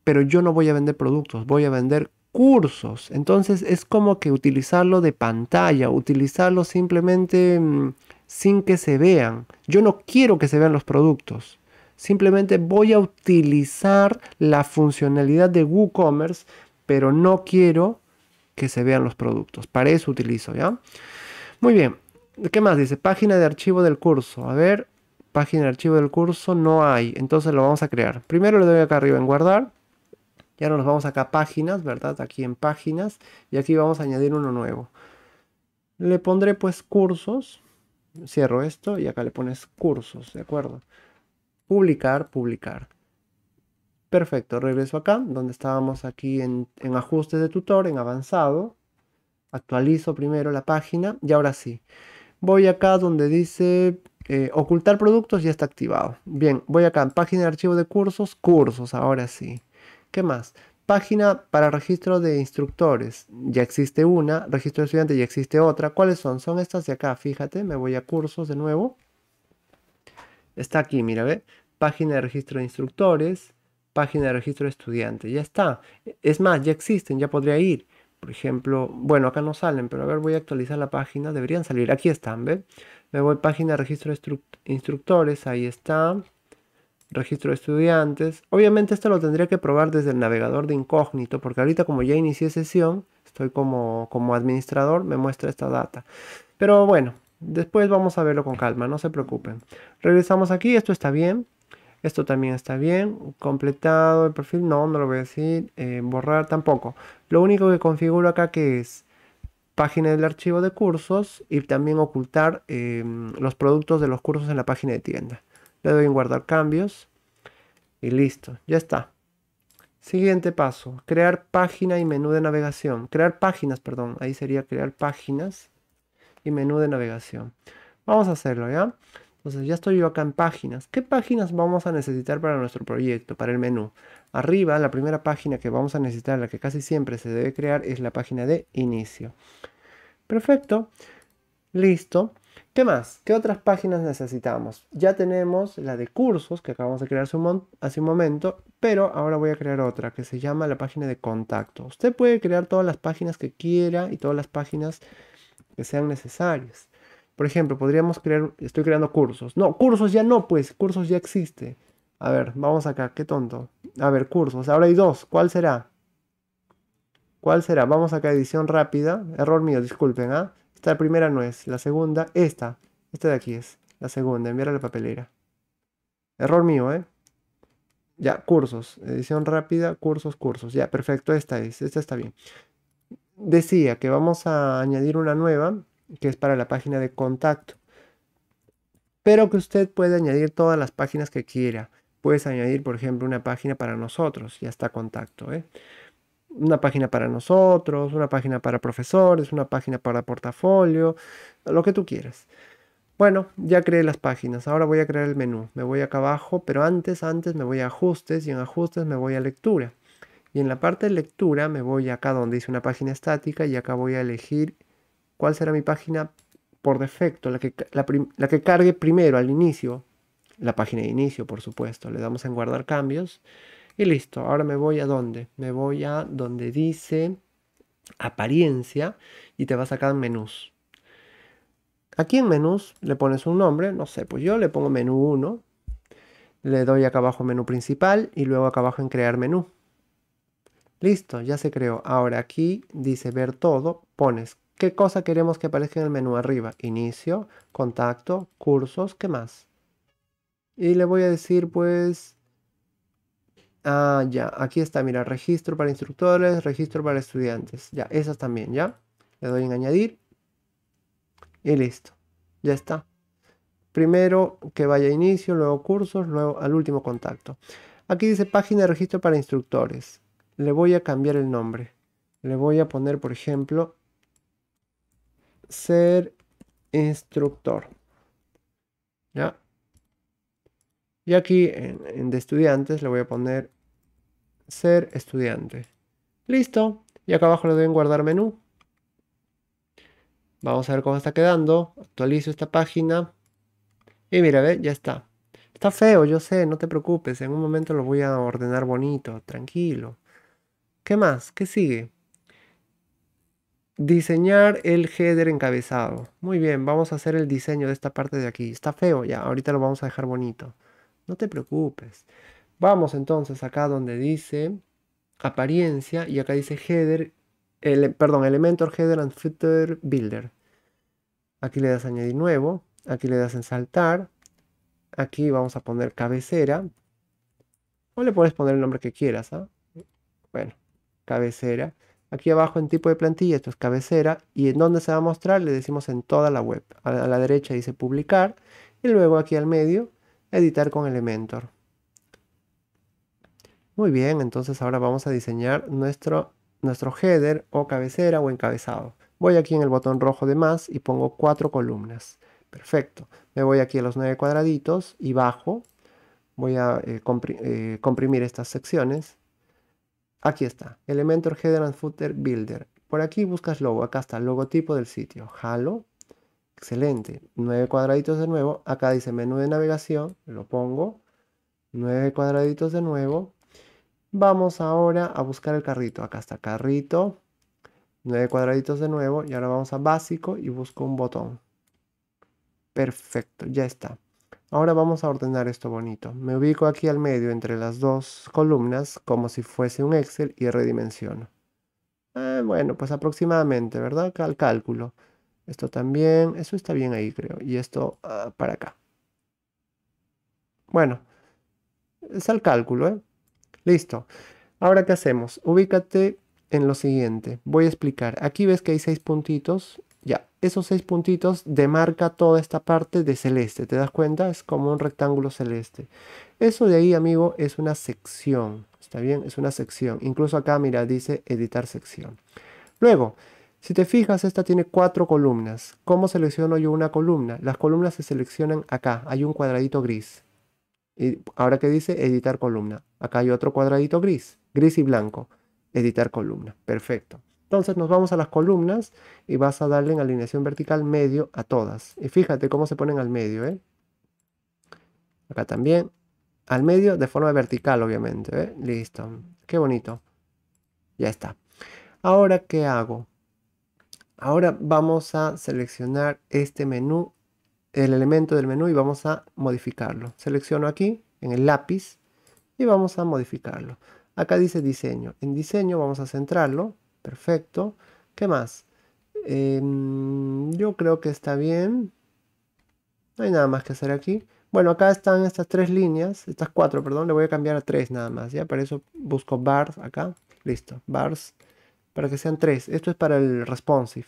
pero yo no voy a vender productos, voy a vender cursos. Entonces es como que utilizarlo de pantalla, utilizarlo simplemente mm, sin que se vean. Yo no quiero que se vean los productos. Simplemente voy a utilizar la funcionalidad de WooCommerce, pero no quiero que se vean los productos. Para eso utilizo, ¿ya? Muy bien. ¿Qué más dice? Página de archivo del curso. A ver, página de archivo del curso no hay. Entonces lo vamos a crear. Primero le doy acá arriba en guardar ya nos vamos acá a páginas, ¿verdad? Aquí en páginas. Y aquí vamos a añadir uno nuevo. Le pondré pues cursos. Cierro esto y acá le pones cursos, ¿de acuerdo? Publicar, publicar. Perfecto, regreso acá, donde estábamos aquí en, en ajustes de tutor, en avanzado. Actualizo primero la página y ahora sí. Voy acá donde dice eh, ocultar productos, ya está activado. Bien, voy acá en página de archivo de cursos, cursos, ahora sí. ¿Qué más? Página para registro de instructores. Ya existe una. Registro de estudiantes ya existe otra. ¿Cuáles son? Son estas de acá. Fíjate, me voy a cursos de nuevo. Está aquí, mira, ve. Página de registro de instructores. Página de registro de estudiantes. Ya está. Es más, ya existen, ya podría ir. Por ejemplo, bueno, acá no salen, pero a ver, voy a actualizar la página. Deberían salir. Aquí están, ¿ve? Me voy a página de registro de instructores. Ahí está registro de estudiantes. Obviamente esto lo tendría que probar desde el navegador de incógnito, porque ahorita como ya inicié sesión, estoy como, como administrador, me muestra esta data. Pero bueno, después vamos a verlo con calma, no se preocupen. Regresamos aquí, esto está bien. Esto también está bien. Completado el perfil, no, no lo voy a decir. Eh, borrar tampoco. Lo único que configuro acá que es página del archivo de cursos y también ocultar eh, los productos de los cursos en la página de tienda le doy en guardar cambios y listo, ya está. Siguiente paso, crear página y menú de navegación. Crear páginas, perdón, ahí sería crear páginas y menú de navegación. Vamos a hacerlo, ¿ya? Entonces ya estoy yo acá en páginas. ¿Qué páginas vamos a necesitar para nuestro proyecto, para el menú? Arriba, la primera página que vamos a necesitar, la que casi siempre se debe crear, es la página de inicio. Perfecto. Listo. ¿Qué más? ¿Qué otras páginas necesitamos? Ya tenemos la de cursos que acabamos de crear hace un, momento, pero ahora voy a crear otra que se llama la página de contacto. Usted puede crear todas las páginas que quiera y todas las páginas que sean necesarias. Por ejemplo, podríamos crear, estoy creando cursos. No, cursos ya no, pues, cursos ya existe. A ver, vamos acá, qué tonto. A ver, cursos, ahora hay dos, ¿cuál será? ¿Cuál será? Vamos acá, edición rápida. Error mío, disculpen, ¿ah? Esta primera no es. La segunda, esta. Esta de aquí es. La segunda, enviar a la papelera. Error mío, ¿eh? Ya, cursos. Edición rápida, cursos, cursos. Ya, perfecto, esta es. Esta está bien. Decía que vamos a añadir una nueva, que es para la página de contacto. Pero que usted puede añadir todas las páginas que quiera. Puedes añadir, por ejemplo, una página para nosotros. Ya está contacto, ¿eh? una página para nosotros, una página para profesores, una página para portafolio, lo que tú quieras. Bueno, ya creé las páginas, ahora voy a crear el menú. Me voy acá abajo, pero antes, antes me voy a ajustes y en ajustes me voy a lectura. Y en la parte de lectura me voy acá donde dice una página estática y acá voy a elegir cuál será mi página por defecto, la que, la que cargue primero al inicio, la página de inicio por supuesto. Le damos en guardar cambios. Y listo, ahora me voy a dónde? Me voy a donde dice apariencia y te va a sacar menús. Aquí en menús le pones un nombre, no sé, pues yo le pongo menú 1, le doy acá abajo menú principal y luego acá abajo en crear menú. Listo, ya se creó. Ahora aquí dice ver todo, pones qué cosa queremos que aparezca en el menú arriba. Inicio, contacto, cursos, ¿qué más? Y le voy a decir pues Ah, ya, aquí está, mira, registro para instructores, registro para estudiantes. Ya, esas también, ¿ya? Le doy en añadir. Y listo, ya está. Primero que vaya a inicio, luego cursos, luego al último contacto. Aquí dice página de registro para instructores. Le voy a cambiar el nombre. Le voy a poner, por ejemplo, ser instructor. ¿Ya? Y aquí en, en, de estudiantes le voy a poner ser estudiante. Listo. Y acá abajo le doy en guardar menú. Vamos a ver cómo está quedando. Actualizo esta página. Y mira, ve, ya está. Está feo, yo sé, no te preocupes. En un momento lo voy a ordenar bonito, tranquilo. ¿Qué más? ¿Qué sigue? Diseñar el header encabezado. Muy bien, vamos a hacer el diseño de esta parte de aquí. Está feo ya, ahorita lo vamos a dejar bonito. No te preocupes. Vamos entonces acá donde dice apariencia y acá dice header, el, perdón, Elementor Header and Footer Builder. Aquí le das añadir nuevo, aquí le das en saltar, aquí vamos a poner cabecera. O le puedes poner el nombre que quieras, ¿ah? Bueno, cabecera. Aquí abajo en tipo de plantilla, esto es cabecera. Y en donde se va a mostrar, le decimos en toda la web. A la derecha dice publicar. Y luego aquí al medio, editar con Elementor. Muy bien, entonces ahora vamos a diseñar nuestro, nuestro header o cabecera o encabezado. Voy aquí en el botón rojo de más y pongo cuatro columnas. Perfecto. Me voy aquí a los nueve cuadraditos y bajo. Voy a eh, eh, comprimir estas secciones. Aquí está, Elementor Header and Footer Builder. Por aquí buscas logo, acá está, el logotipo del sitio. halo excelente. Nueve cuadraditos de nuevo, acá dice menú de navegación, lo pongo. Nueve cuadraditos de nuevo, Vamos ahora a buscar el carrito. Acá está carrito. nueve cuadraditos de nuevo. Y ahora vamos a básico y busco un botón. Perfecto, ya está. Ahora vamos a ordenar esto bonito. Me ubico aquí al medio entre las dos columnas como si fuese un Excel y redimensiono. Ah, bueno, pues aproximadamente, ¿verdad? al cálculo. Esto también, eso está bien ahí creo. Y esto ah, para acá. Bueno, es al cálculo, ¿eh? Listo. Ahora, ¿qué hacemos? Ubícate en lo siguiente. Voy a explicar. Aquí ves que hay seis puntitos. Ya, esos seis puntitos demarca toda esta parte de celeste. ¿Te das cuenta? Es como un rectángulo celeste. Eso de ahí, amigo, es una sección. ¿Está bien? Es una sección. Incluso acá, mira, dice editar sección. Luego, si te fijas, esta tiene cuatro columnas. ¿Cómo selecciono yo una columna? Las columnas se seleccionan acá. Hay un cuadradito gris. Y ahora que dice editar columna. Acá hay otro cuadradito gris, gris y blanco. Editar columna. Perfecto. Entonces nos vamos a las columnas y vas a darle en alineación vertical medio a todas. Y fíjate cómo se ponen al medio. ¿eh? Acá también. Al medio de forma vertical, obviamente. ¿eh? Listo. Qué bonito. Ya está. Ahora, ¿qué hago? Ahora vamos a seleccionar este menú el elemento del menú y vamos a modificarlo. Selecciono aquí en el lápiz y vamos a modificarlo. Acá dice diseño. En diseño vamos a centrarlo. Perfecto. ¿Qué más? Em, yo creo que está bien. No hay nada más que hacer aquí. Bueno, acá están estas tres líneas, estas cuatro, perdón, le voy a cambiar a tres nada más, ¿ya? Para eso busco bars acá, listo, bars, para que sean tres. Esto es para el responsive,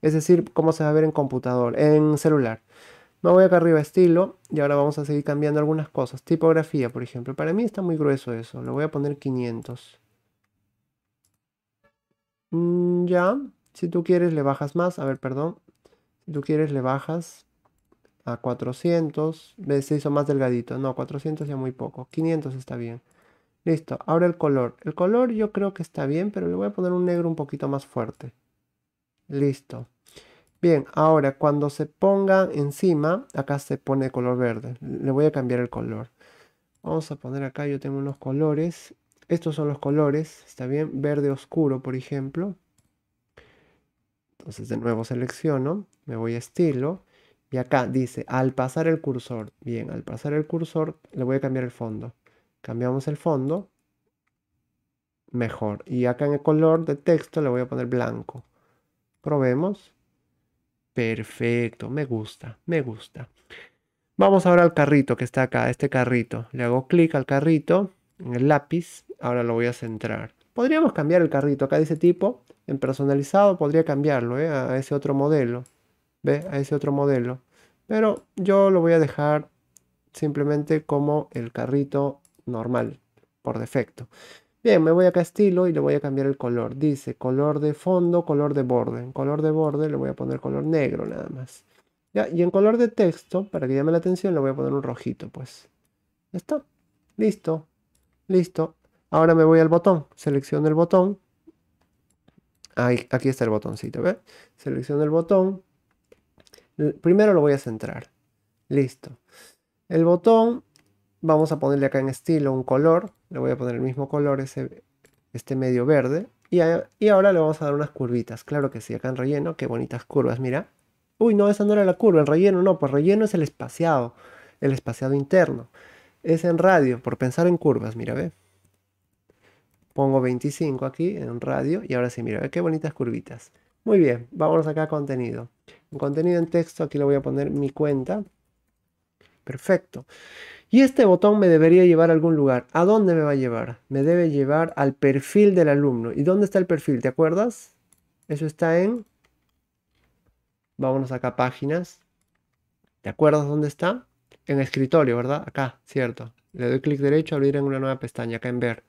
es decir, cómo se va a ver en computador, en celular. Me voy acá arriba estilo y ahora vamos a seguir cambiando algunas cosas. Tipografía, por ejemplo. Para mí está muy grueso eso. Lo voy a poner 500. Mm, ya. Si tú quieres le bajas más. A ver, perdón. Si tú quieres le bajas a 400. Ve, Se hizo más delgadito. No, 400 ya muy poco. 500 está bien. Listo. Ahora el color. El color yo creo que está bien, pero le voy a poner un negro un poquito más fuerte. Listo. Bien, ahora cuando se ponga encima, acá se pone color verde. Le voy a cambiar el color. Vamos a poner acá, yo tengo unos colores. Estos son los colores, ¿está bien? Verde oscuro, por ejemplo. Entonces de nuevo selecciono, me voy a estilo. Y acá dice, al pasar el cursor. Bien, al pasar el cursor le voy a cambiar el fondo. Cambiamos el fondo. Mejor. Y acá en el color de texto le voy a poner blanco. Probemos. Perfecto, me gusta, me gusta. Vamos ahora al carrito que está acá, este carrito. Le hago clic al carrito, en el lápiz, ahora lo voy a centrar. Podríamos cambiar el carrito, acá dice tipo, en personalizado podría cambiarlo ¿eh? a ese otro modelo. ¿Ve? A ese otro modelo. Pero yo lo voy a dejar simplemente como el carrito normal, por defecto. Bien, me voy acá a estilo y le voy a cambiar el color. Dice color de fondo, color de borde. En color de borde le voy a poner color negro nada más. Ya, y en color de texto, para que llame la atención, le voy a poner un rojito, pues. Ya está. Listo. Listo. Ahora me voy al botón. Selecciono el botón. aquí está el botoncito, ¿ves? Selecciono el botón. Primero lo voy a centrar. Listo. El botón, vamos a ponerle acá en estilo un color le voy a poner el mismo color, ese, este medio verde. Y, y ahora le vamos a dar unas curvitas. Claro que sí, acá en relleno, qué bonitas curvas, mira. Uy, no, esa no era la curva, el relleno no, pues relleno es el espaciado, el espaciado interno. Es en radio, por pensar en curvas, mira, ve. Pongo 25 aquí en radio y ahora sí, mira, ve qué bonitas curvitas. Muy bien, vámonos acá a contenido. En contenido en texto aquí le voy a poner mi cuenta. Perfecto. Y este botón me debería llevar a algún lugar. ¿A dónde me va a llevar? Me debe llevar al perfil del alumno. ¿Y dónde está el perfil? ¿Te acuerdas? Eso está en... Vámonos acá, páginas. ¿Te acuerdas dónde está? En escritorio, ¿verdad? Acá, cierto. Le doy clic derecho, abrir en una nueva pestaña, acá en ver.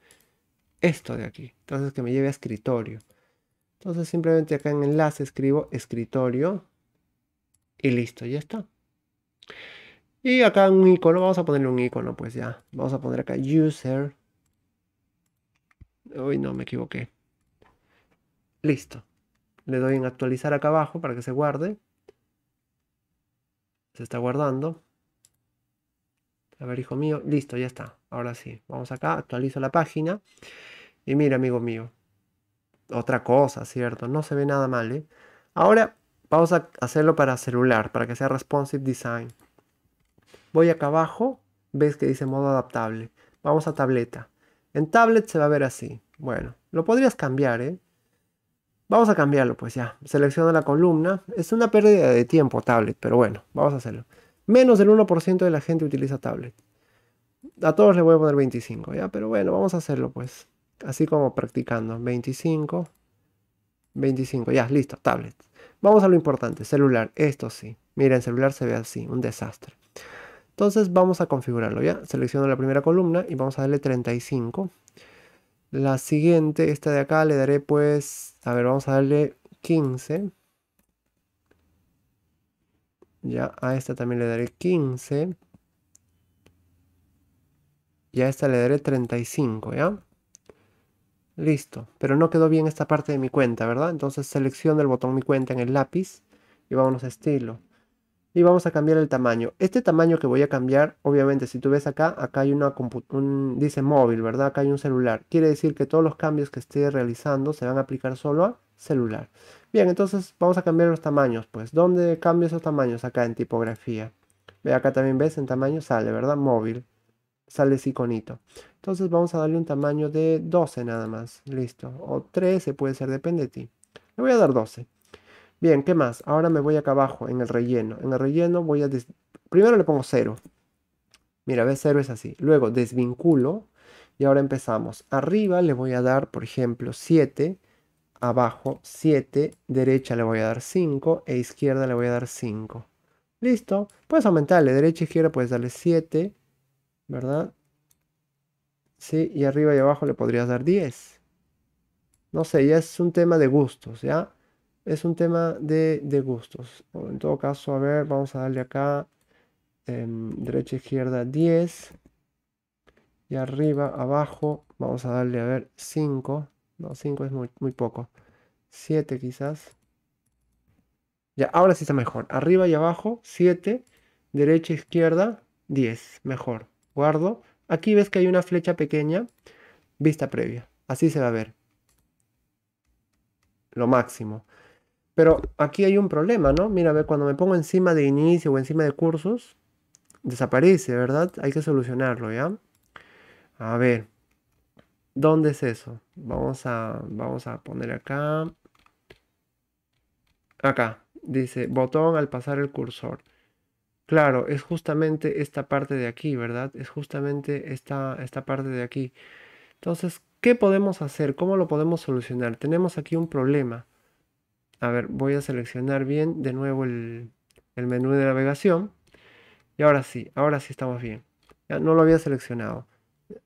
Esto de aquí. Entonces que me lleve a escritorio. Entonces simplemente acá en enlace escribo escritorio. Y listo, ya está. Y acá un icono, vamos a ponerle un icono, pues ya. Vamos a poner acá user. Uy, no, me equivoqué. Listo. Le doy en actualizar acá abajo para que se guarde. Se está guardando. A ver, hijo mío. Listo, ya está. Ahora sí. Vamos acá, actualizo la página. Y mira, amigo mío. Otra cosa, ¿cierto? No se ve nada mal, ¿eh? Ahora vamos a hacerlo para celular, para que sea responsive design. Voy acá abajo, ves que dice modo adaptable. Vamos a tableta. En tablet se va a ver así. Bueno, lo podrías cambiar, ¿eh? Vamos a cambiarlo, pues ya. Selecciona la columna. Es una pérdida de tiempo tablet, pero bueno, vamos a hacerlo. Menos del 1% de la gente utiliza tablet. A todos le voy a poner 25, ¿ya? Pero bueno, vamos a hacerlo, pues. Así como practicando. 25. 25, ya, listo, tablet. Vamos a lo importante, celular. Esto sí. Mira, en celular se ve así, un desastre. Entonces vamos a configurarlo, ¿ya? Selecciono la primera columna y vamos a darle 35. La siguiente, esta de acá, le daré pues, a ver, vamos a darle 15. Ya, a esta también le daré 15. Y a esta le daré 35, ¿ya? Listo, pero no quedó bien esta parte de mi cuenta, ¿verdad? Entonces selecciono el botón mi cuenta en el lápiz y vámonos a estilo y vamos a cambiar el tamaño. Este tamaño que voy a cambiar, obviamente, si tú ves acá, acá hay una un, dice móvil, ¿verdad? Acá hay un celular. Quiere decir que todos los cambios que esté realizando se van a aplicar solo a celular. Bien, entonces vamos a cambiar los tamaños, pues. ¿Dónde cambio esos tamaños? Acá en tipografía. Ve, acá también ves, en tamaño sale, ¿verdad? Móvil. Sale ese iconito. Entonces vamos a darle un tamaño de 12 nada más. Listo. O 13 puede ser, depende de ti. Le voy a dar 12. Bien, ¿qué más? Ahora me voy acá abajo en el relleno. En el relleno voy a... Primero le pongo 0. Mira, ve 0 es así. Luego desvinculo y ahora empezamos. Arriba le voy a dar, por ejemplo, 7. Abajo 7. Derecha le voy a dar 5. E izquierda le voy a dar 5. Listo. Puedes aumentarle. Derecha, e izquierda puedes darle 7. ¿Verdad? Sí. Y arriba y abajo le podrías dar 10. No sé, ya es un tema de gustos, ¿ya? es un tema de, gustos. En todo caso, a ver, vamos a darle acá em, derecha, izquierda 10. Y arriba, abajo, vamos a darle, a ver, 5. No, 5 es muy, muy poco. 7 quizás. Ya, ahora sí está mejor. Arriba y abajo, 7. Derecha, izquierda, 10. Mejor. Guardo. Aquí ves que hay una flecha pequeña. Vista previa. Así se va a ver. Lo máximo. Pero aquí hay un problema, ¿no? Mira, a ver, cuando me pongo encima de inicio o encima de cursos, desaparece, ¿verdad? Hay que solucionarlo, ¿ya? A ver, ¿dónde es eso? Vamos a, vamos a poner acá. Acá, dice botón al pasar el cursor. Claro, es justamente esta parte de aquí, ¿verdad? Es justamente esta, esta parte de aquí. Entonces, ¿qué podemos hacer? ¿Cómo lo podemos solucionar? Tenemos aquí un problema. A ver, voy a seleccionar bien de nuevo el, menú de navegación. Y ahora sí, ahora sí estamos bien. Ya no lo había seleccionado.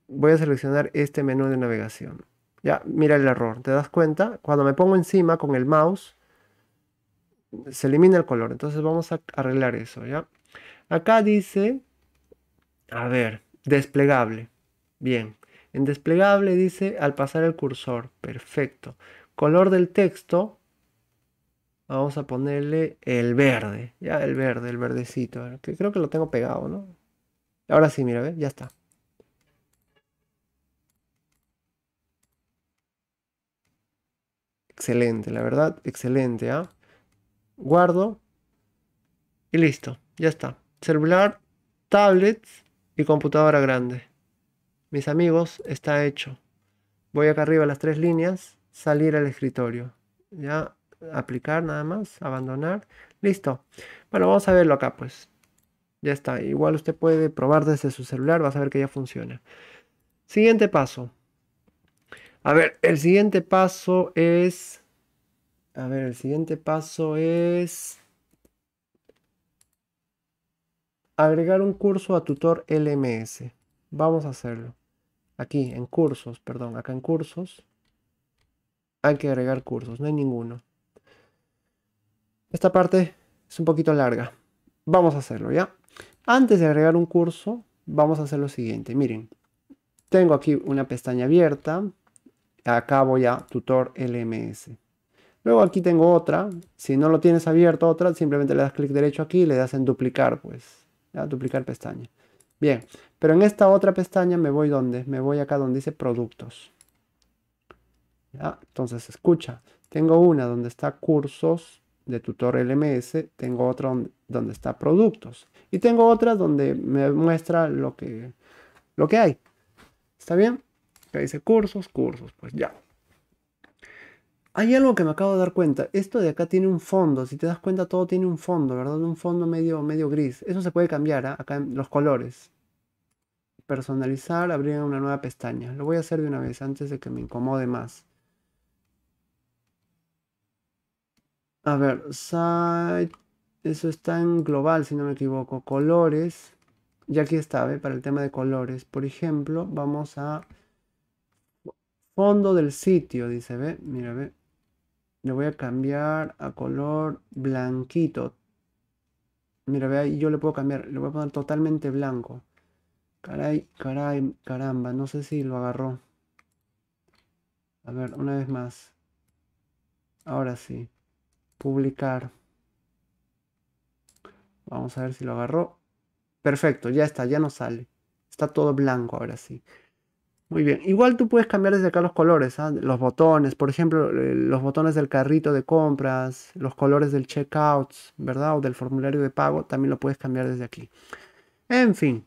Voy a seleccionar este menú de navegación. Ya, mira el error, ¿te das cuenta? Cuando me pongo encima con el mouse, se elimina el color. Entonces vamos a arreglar eso, ¿ya? Acá dice, a ver, desplegable. Bien, en desplegable dice al pasar el cursor, perfecto. Color del texto, Vamos a ponerle el verde. Ya, el verde, el verdecito. Que creo que lo tengo pegado, ¿no? Ahora sí, mira, ya está. Excelente, la verdad, excelente, ¿ah? Guardo. Y listo, ya está. Celular, tablet y computadora grande. Mis amigos, está hecho. Voy acá arriba a las tres líneas, salir al escritorio. Ya, aplicar nada más, abandonar, listo. Bueno, vamos a verlo acá pues. Ya está, igual usted puede probar desde su celular, va a ver que ya funciona. Siguiente paso. A ver, el siguiente paso es... A ver, el siguiente paso es... Agregar un curso a tutor LMS. Vamos a hacerlo. Aquí, en cursos, perdón, acá en cursos. Hay que agregar cursos, no hay ninguno. Esta parte es un poquito larga. Vamos a hacerlo, ¿ya? Antes de agregar un curso, vamos a hacer lo siguiente. Miren, tengo aquí una pestaña abierta. Acá voy a tutor LMS. Luego aquí tengo otra. Si no lo tienes abierto otra, simplemente le das clic derecho aquí y le das en duplicar, pues. ¿ya? Duplicar pestaña. Bien, pero en esta otra pestaña me voy donde? Me voy acá donde dice productos. ¿Ya? Entonces, escucha, tengo una donde está cursos de tutor LMS, tengo otra donde, está productos y tengo otra donde me muestra lo que, lo que hay. ¿Está bien? Que dice cursos, cursos, pues ya. Hay algo que me acabo de dar cuenta. Esto de acá tiene un fondo. Si te das cuenta, todo tiene un fondo, ¿verdad? Un fondo medio, medio gris. Eso se puede cambiar ¿ah? acá en los colores. Personalizar, abrir una nueva pestaña. Lo voy a hacer de una vez antes de que me incomode más. A ver, site, eso está en global, si no me equivoco. Colores, ya aquí está, ¿ve? Para el tema de colores. Por ejemplo, vamos a fondo del sitio, dice, ¿ve? Mira, ¿ve? Le voy a cambiar a color blanquito. Mira, ve ahí, yo le puedo cambiar, le voy a poner totalmente blanco. Caray, caray, caramba, no sé si lo agarró. A ver, una vez más. Ahora sí publicar. Vamos a ver si lo agarró. Perfecto, ya está, ya no sale. Está todo blanco ahora sí. Muy bien, igual tú puedes cambiar desde acá los colores, ¿ah? los botones, por ejemplo, eh, los botones del carrito de compras, los colores del checkout, ¿verdad? O del formulario de pago, también lo puedes cambiar desde aquí. En fin.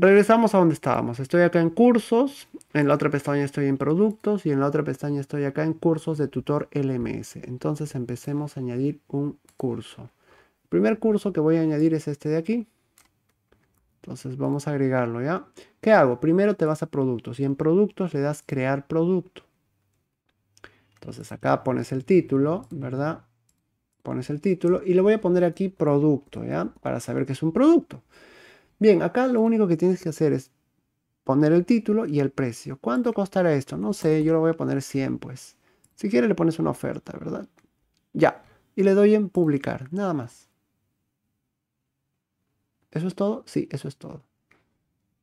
Regresamos a donde estábamos. Estoy acá en cursos, en la otra pestaña estoy en productos y en la otra pestaña estoy acá en cursos de tutor LMS. Entonces empecemos a añadir un curso. El primer curso que voy a añadir es este de aquí. Entonces vamos a agregarlo ya. ¿Qué hago? Primero te vas a productos y en productos le das crear producto. Entonces acá pones el título, ¿verdad? Pones el título y le voy a poner aquí producto, ¿ya? Para saber que es un producto. Bien, acá lo único que tienes que hacer es poner el título y el precio. ¿Cuánto costará esto? No sé, yo lo voy a poner 100 pues. Si quieres le pones una oferta, ¿verdad? Ya. Y le doy en publicar, nada más. ¿Eso es todo? Sí, eso es todo.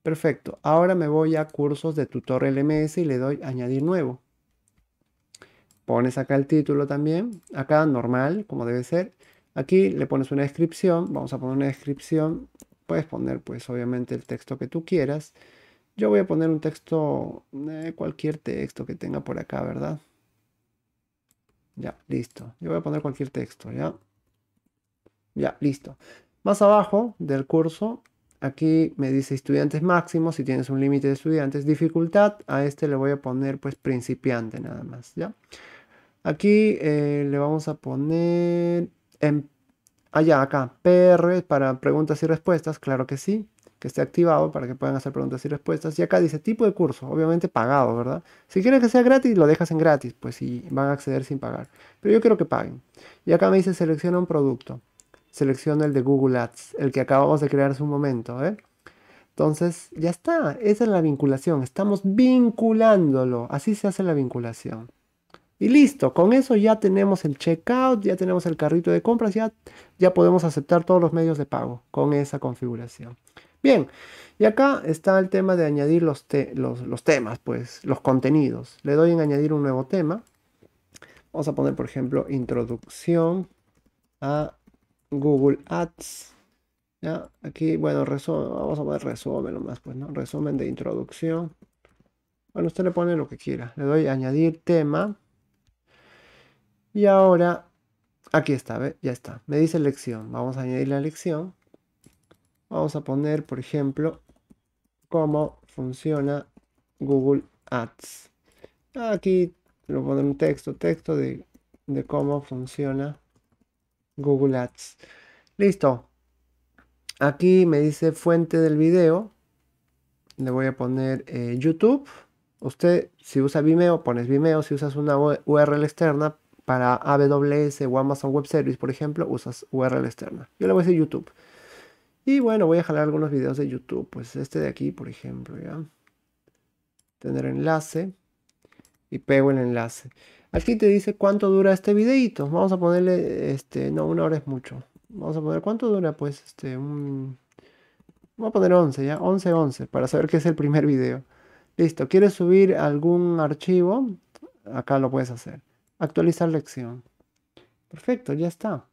Perfecto. Ahora me voy a cursos de tutor LMS y le doy añadir nuevo. Pones acá el título también. Acá normal, como debe ser. Aquí le pones una descripción. Vamos a poner una descripción Puedes poner pues obviamente el texto que tú quieras. Yo voy a poner un texto, eh, cualquier texto que tenga por acá, ¿verdad? Ya, listo. Yo voy a poner cualquier texto, ¿ya? Ya, listo. Más abajo del curso, aquí me dice estudiantes máximos, si tienes un límite de estudiantes. Dificultad, a este le voy a poner pues principiante nada más, ¿ya? Aquí eh, le vamos a poner en em Allá, acá, PR para preguntas y respuestas, claro que sí, que esté activado para que puedan hacer preguntas y respuestas. Y acá dice tipo de curso, obviamente pagado, ¿verdad? Si quieres que sea gratis, lo dejas en gratis, pues si van a acceder sin pagar. Pero yo quiero que paguen. Y acá me dice selecciona un producto. Selecciona el de Google Ads, el que acabamos de crear hace un momento, ¿eh? Entonces, ya está, esa es la vinculación, estamos vinculándolo, así se hace la vinculación. Y listo, con eso ya tenemos el checkout, ya tenemos el carrito de compras, ya, ya podemos aceptar todos los medios de pago con esa configuración. Bien, y acá está el tema de añadir los, los, los temas, pues los contenidos. Le doy en añadir un nuevo tema. Vamos a poner, por ejemplo, introducción a Google Ads. ¿Ya? Aquí, bueno, vamos a poner resumen nomás, pues, ¿no? Resumen de introducción. Bueno, usted le pone lo que quiera. Le doy añadir tema. Y ahora, aquí está, ya está. Me dice lección. Vamos a añadir la lección. Vamos a poner, por ejemplo, cómo funciona Google Ads. Aquí le voy un texto, texto de, cómo funciona Google Ads. Listo. Aquí me dice fuente del video. Le voy a poner eh, YouTube. Usted, si usa Vimeo, pones Vimeo. Si usas una URL externa, para AWS o Amazon Web Service, por ejemplo, usas URL externa. Yo le voy a decir YouTube. Y bueno, voy a jalar algunos videos de YouTube. Pues este de aquí, por ejemplo, ¿ya? Tener enlace. Y pego el enlace. Aquí te dice cuánto dura este videito. Vamos a ponerle, este, no, una hora es mucho. Vamos a poner cuánto dura, pues, este, un... Voy a poner 11, ¿ya? 11, 11, para saber qué es el primer video. Listo, ¿quieres subir algún archivo? Acá lo puedes hacer actualizar lección. Perfecto, ya está.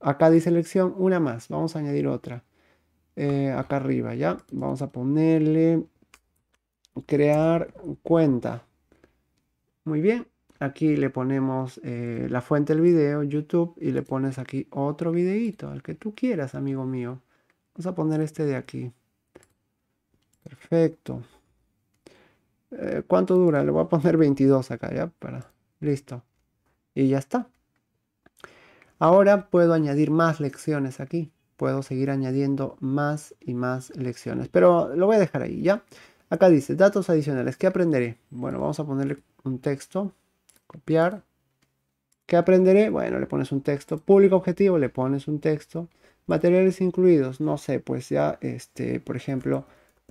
Acá dice lección, una más. Vamos a añadir otra. Eh, acá arriba, ¿ya? Vamos a ponerle crear cuenta. Muy bien. Aquí le ponemos eh, la fuente del video, YouTube, y le pones aquí otro videito, el que tú quieras, amigo mío. Vamos a poner este de aquí. Perfecto. Eh, ¿Cuánto dura? Le voy a poner 22 acá, ¿ya? Para Listo. Y ya está. Ahora puedo añadir más lecciones aquí. Puedo seguir añadiendo más y más lecciones. Pero lo voy a dejar ahí, ¿ya? Acá dice, datos adicionales. ¿Qué aprenderé? Bueno, vamos a ponerle un texto. Copiar. ¿Qué aprenderé? Bueno, le pones un texto. Público objetivo, le pones un texto. Materiales incluidos, no sé, pues ya, este, por ejemplo,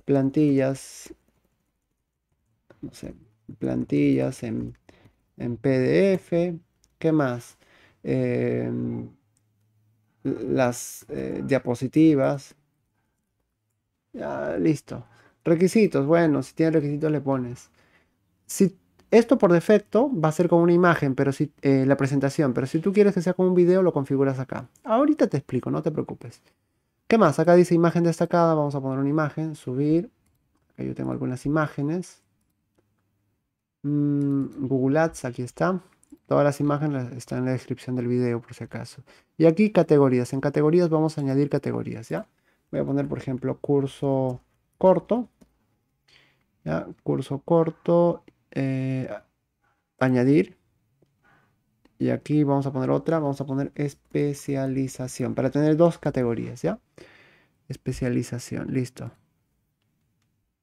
plantillas, no sé, plantillas en en PDF. ¿Qué más? Em, las eh, diapositivas. Ya, listo. Requisitos. Bueno, si tienes requisitos le pones. Si, esto por defecto va a ser como una imagen, pero si, eh, la presentación. Pero si tú quieres que sea como un video, lo configuras acá. Ahorita te explico, no te preocupes. ¿Qué más? Acá dice imagen destacada. Vamos a poner una imagen, subir. Acá yo tengo algunas imágenes. Mm, Google Ads, aquí está. Todas las imágenes están en la descripción del video por si acaso. Y aquí categorías. En categorías vamos a añadir categorías, ¿ya? Voy a poner, por ejemplo, curso corto. Curso corto. Eh, añadir. Y aquí vamos a poner otra. Vamos a poner especialización. Para tener dos categorías, ¿ya? Especialización. Listo.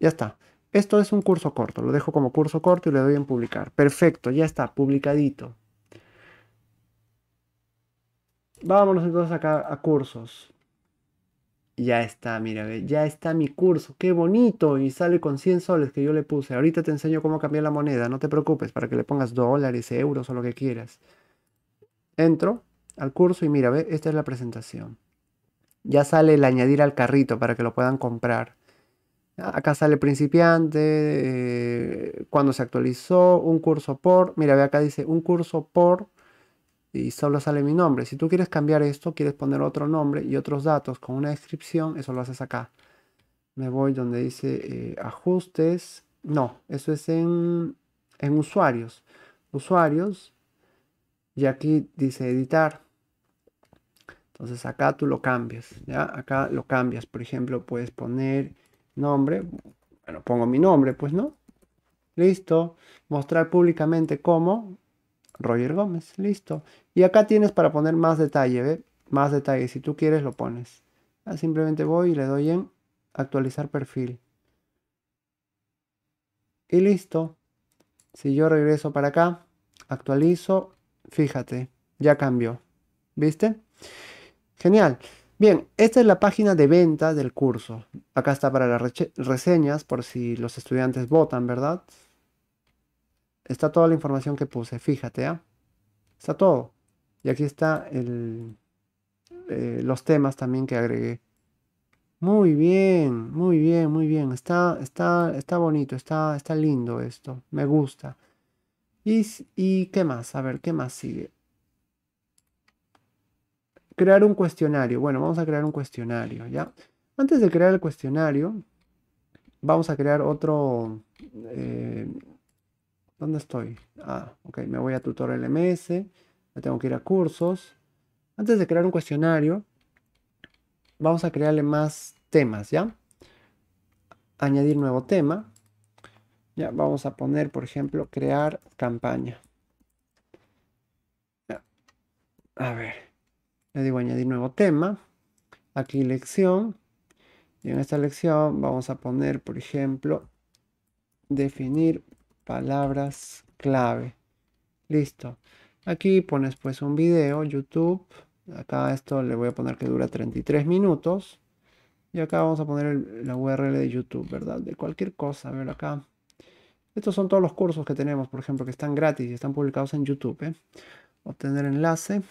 Ya está. Esto es un curso corto, lo dejo como curso corto y le doy en publicar. Perfecto, ya está, publicadito. Vámonos entonces acá a cursos. Ya está, mira, ya está mi curso. Qué bonito. Y sale con 100 soles que yo le puse. Ahorita te enseño cómo cambiar la moneda. No te preocupes para que le pongas dólares, euros o lo que quieras. Entro al curso y mira, ve, esta es la presentación. Ya sale el añadir al carrito para que lo puedan comprar. Acá sale principiante, eh, cuando se actualizó, un curso por. Mira, ve acá dice un curso por y solo sale mi nombre. Si tú quieres cambiar esto, quieres poner otro nombre y otros datos con una descripción, eso lo haces acá. Me voy donde dice eh, ajustes. No, eso es en, usuarios. Usuarios. Y aquí dice editar. Entonces acá tú lo cambias. ¿ya? Acá lo cambias. Por ejemplo, puedes poner nombre, bueno, pongo mi nombre, pues no. Listo. Mostrar públicamente como Roger Gómez. Listo. Y acá tienes para poner más detalle, ¿ve? Más detalle. Si tú quieres, lo pones. Ah, simplemente voy y le doy en actualizar perfil. Y listo. Si yo regreso para acá, actualizo, fíjate, ya cambió. ¿Viste? Genial. Bien, esta es la página de venta del curso. Acá está para las reseñas, por si los estudiantes votan, ¿verdad? Está toda la información que puse, fíjate, ¿ah? Está todo. Y aquí está eh, los temas también que agregué. Muy bien, muy bien, muy bien. Está, está, está bonito, está, está lindo esto. Me gusta. Y, ¿Y qué más? A ver, ¿qué más sigue? crear un cuestionario. Bueno, vamos a crear un cuestionario, ¿ya? Antes de crear el cuestionario, vamos a crear otro... Eh, ¿Dónde estoy? Ah, ok, me voy a tutor LMS, me tengo que ir a cursos. Antes de crear un cuestionario, vamos a crearle más temas, ¿ya? Añadir nuevo tema. Ya, vamos a poner, por ejemplo, crear campaña. A ver, le digo añadir nuevo tema, aquí lección, y en esta lección vamos a poner, por ejemplo, definir palabras clave. Listo. Aquí pones pues un video, YouTube. Acá esto le voy a poner que dura 33 minutos. Y acá vamos a poner la URL de YouTube, ¿verdad? De cualquier cosa, a ver acá. Estos son todos los cursos que tenemos, por ejemplo, que están gratis y están publicados en YouTube. ¿eh? Obtener enlace.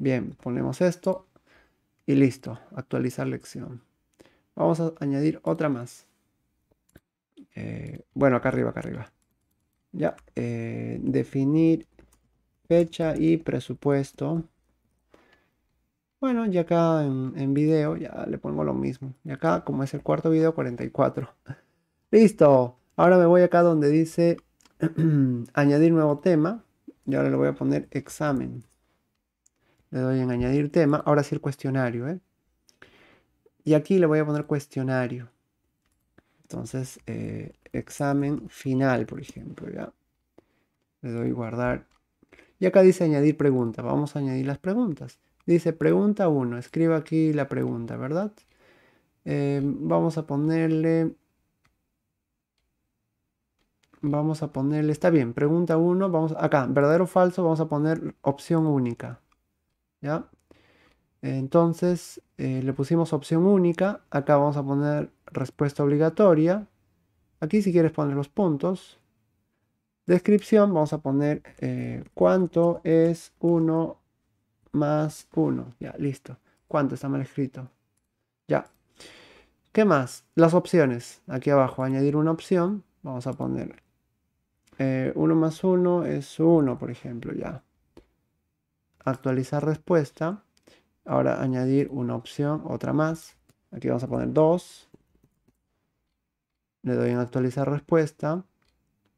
Bien, ponemos esto y listo, actualizar lección. Vamos a añadir otra más. Eh, bueno, acá arriba, acá arriba. Ya, eh, definir fecha y presupuesto. Bueno, y acá en, en, video ya le pongo lo mismo. Y acá, como es el cuarto video, 44. Listo. Ahora me voy acá donde dice añadir nuevo tema. Y ahora le voy a poner examen. Le doy en añadir tema. Ahora sí el cuestionario. ¿eh? Y aquí le voy a poner cuestionario. Entonces, eh, examen final, por ejemplo. ¿ya? Le doy guardar. Y acá dice añadir pregunta. Vamos a añadir las preguntas. Dice pregunta 1. Escriba aquí la pregunta, ¿verdad? Eh, vamos a ponerle... Vamos a ponerle, está bien, pregunta 1, vamos acá, verdadero o falso, vamos a poner opción única. ¿ya? Entonces eh, le pusimos opción única, acá vamos a poner respuesta obligatoria, aquí si quieres poner los puntos, descripción vamos a poner eh, cuánto es uno más uno ya, listo, cuánto está mal escrito, ya. ¿Qué más? Las opciones, aquí abajo añadir una opción, vamos a poner eh, uno más 1 es 1, por ejemplo, ya actualizar respuesta. Ahora añadir una opción, otra más. Aquí vamos a poner 2. Le doy en actualizar respuesta.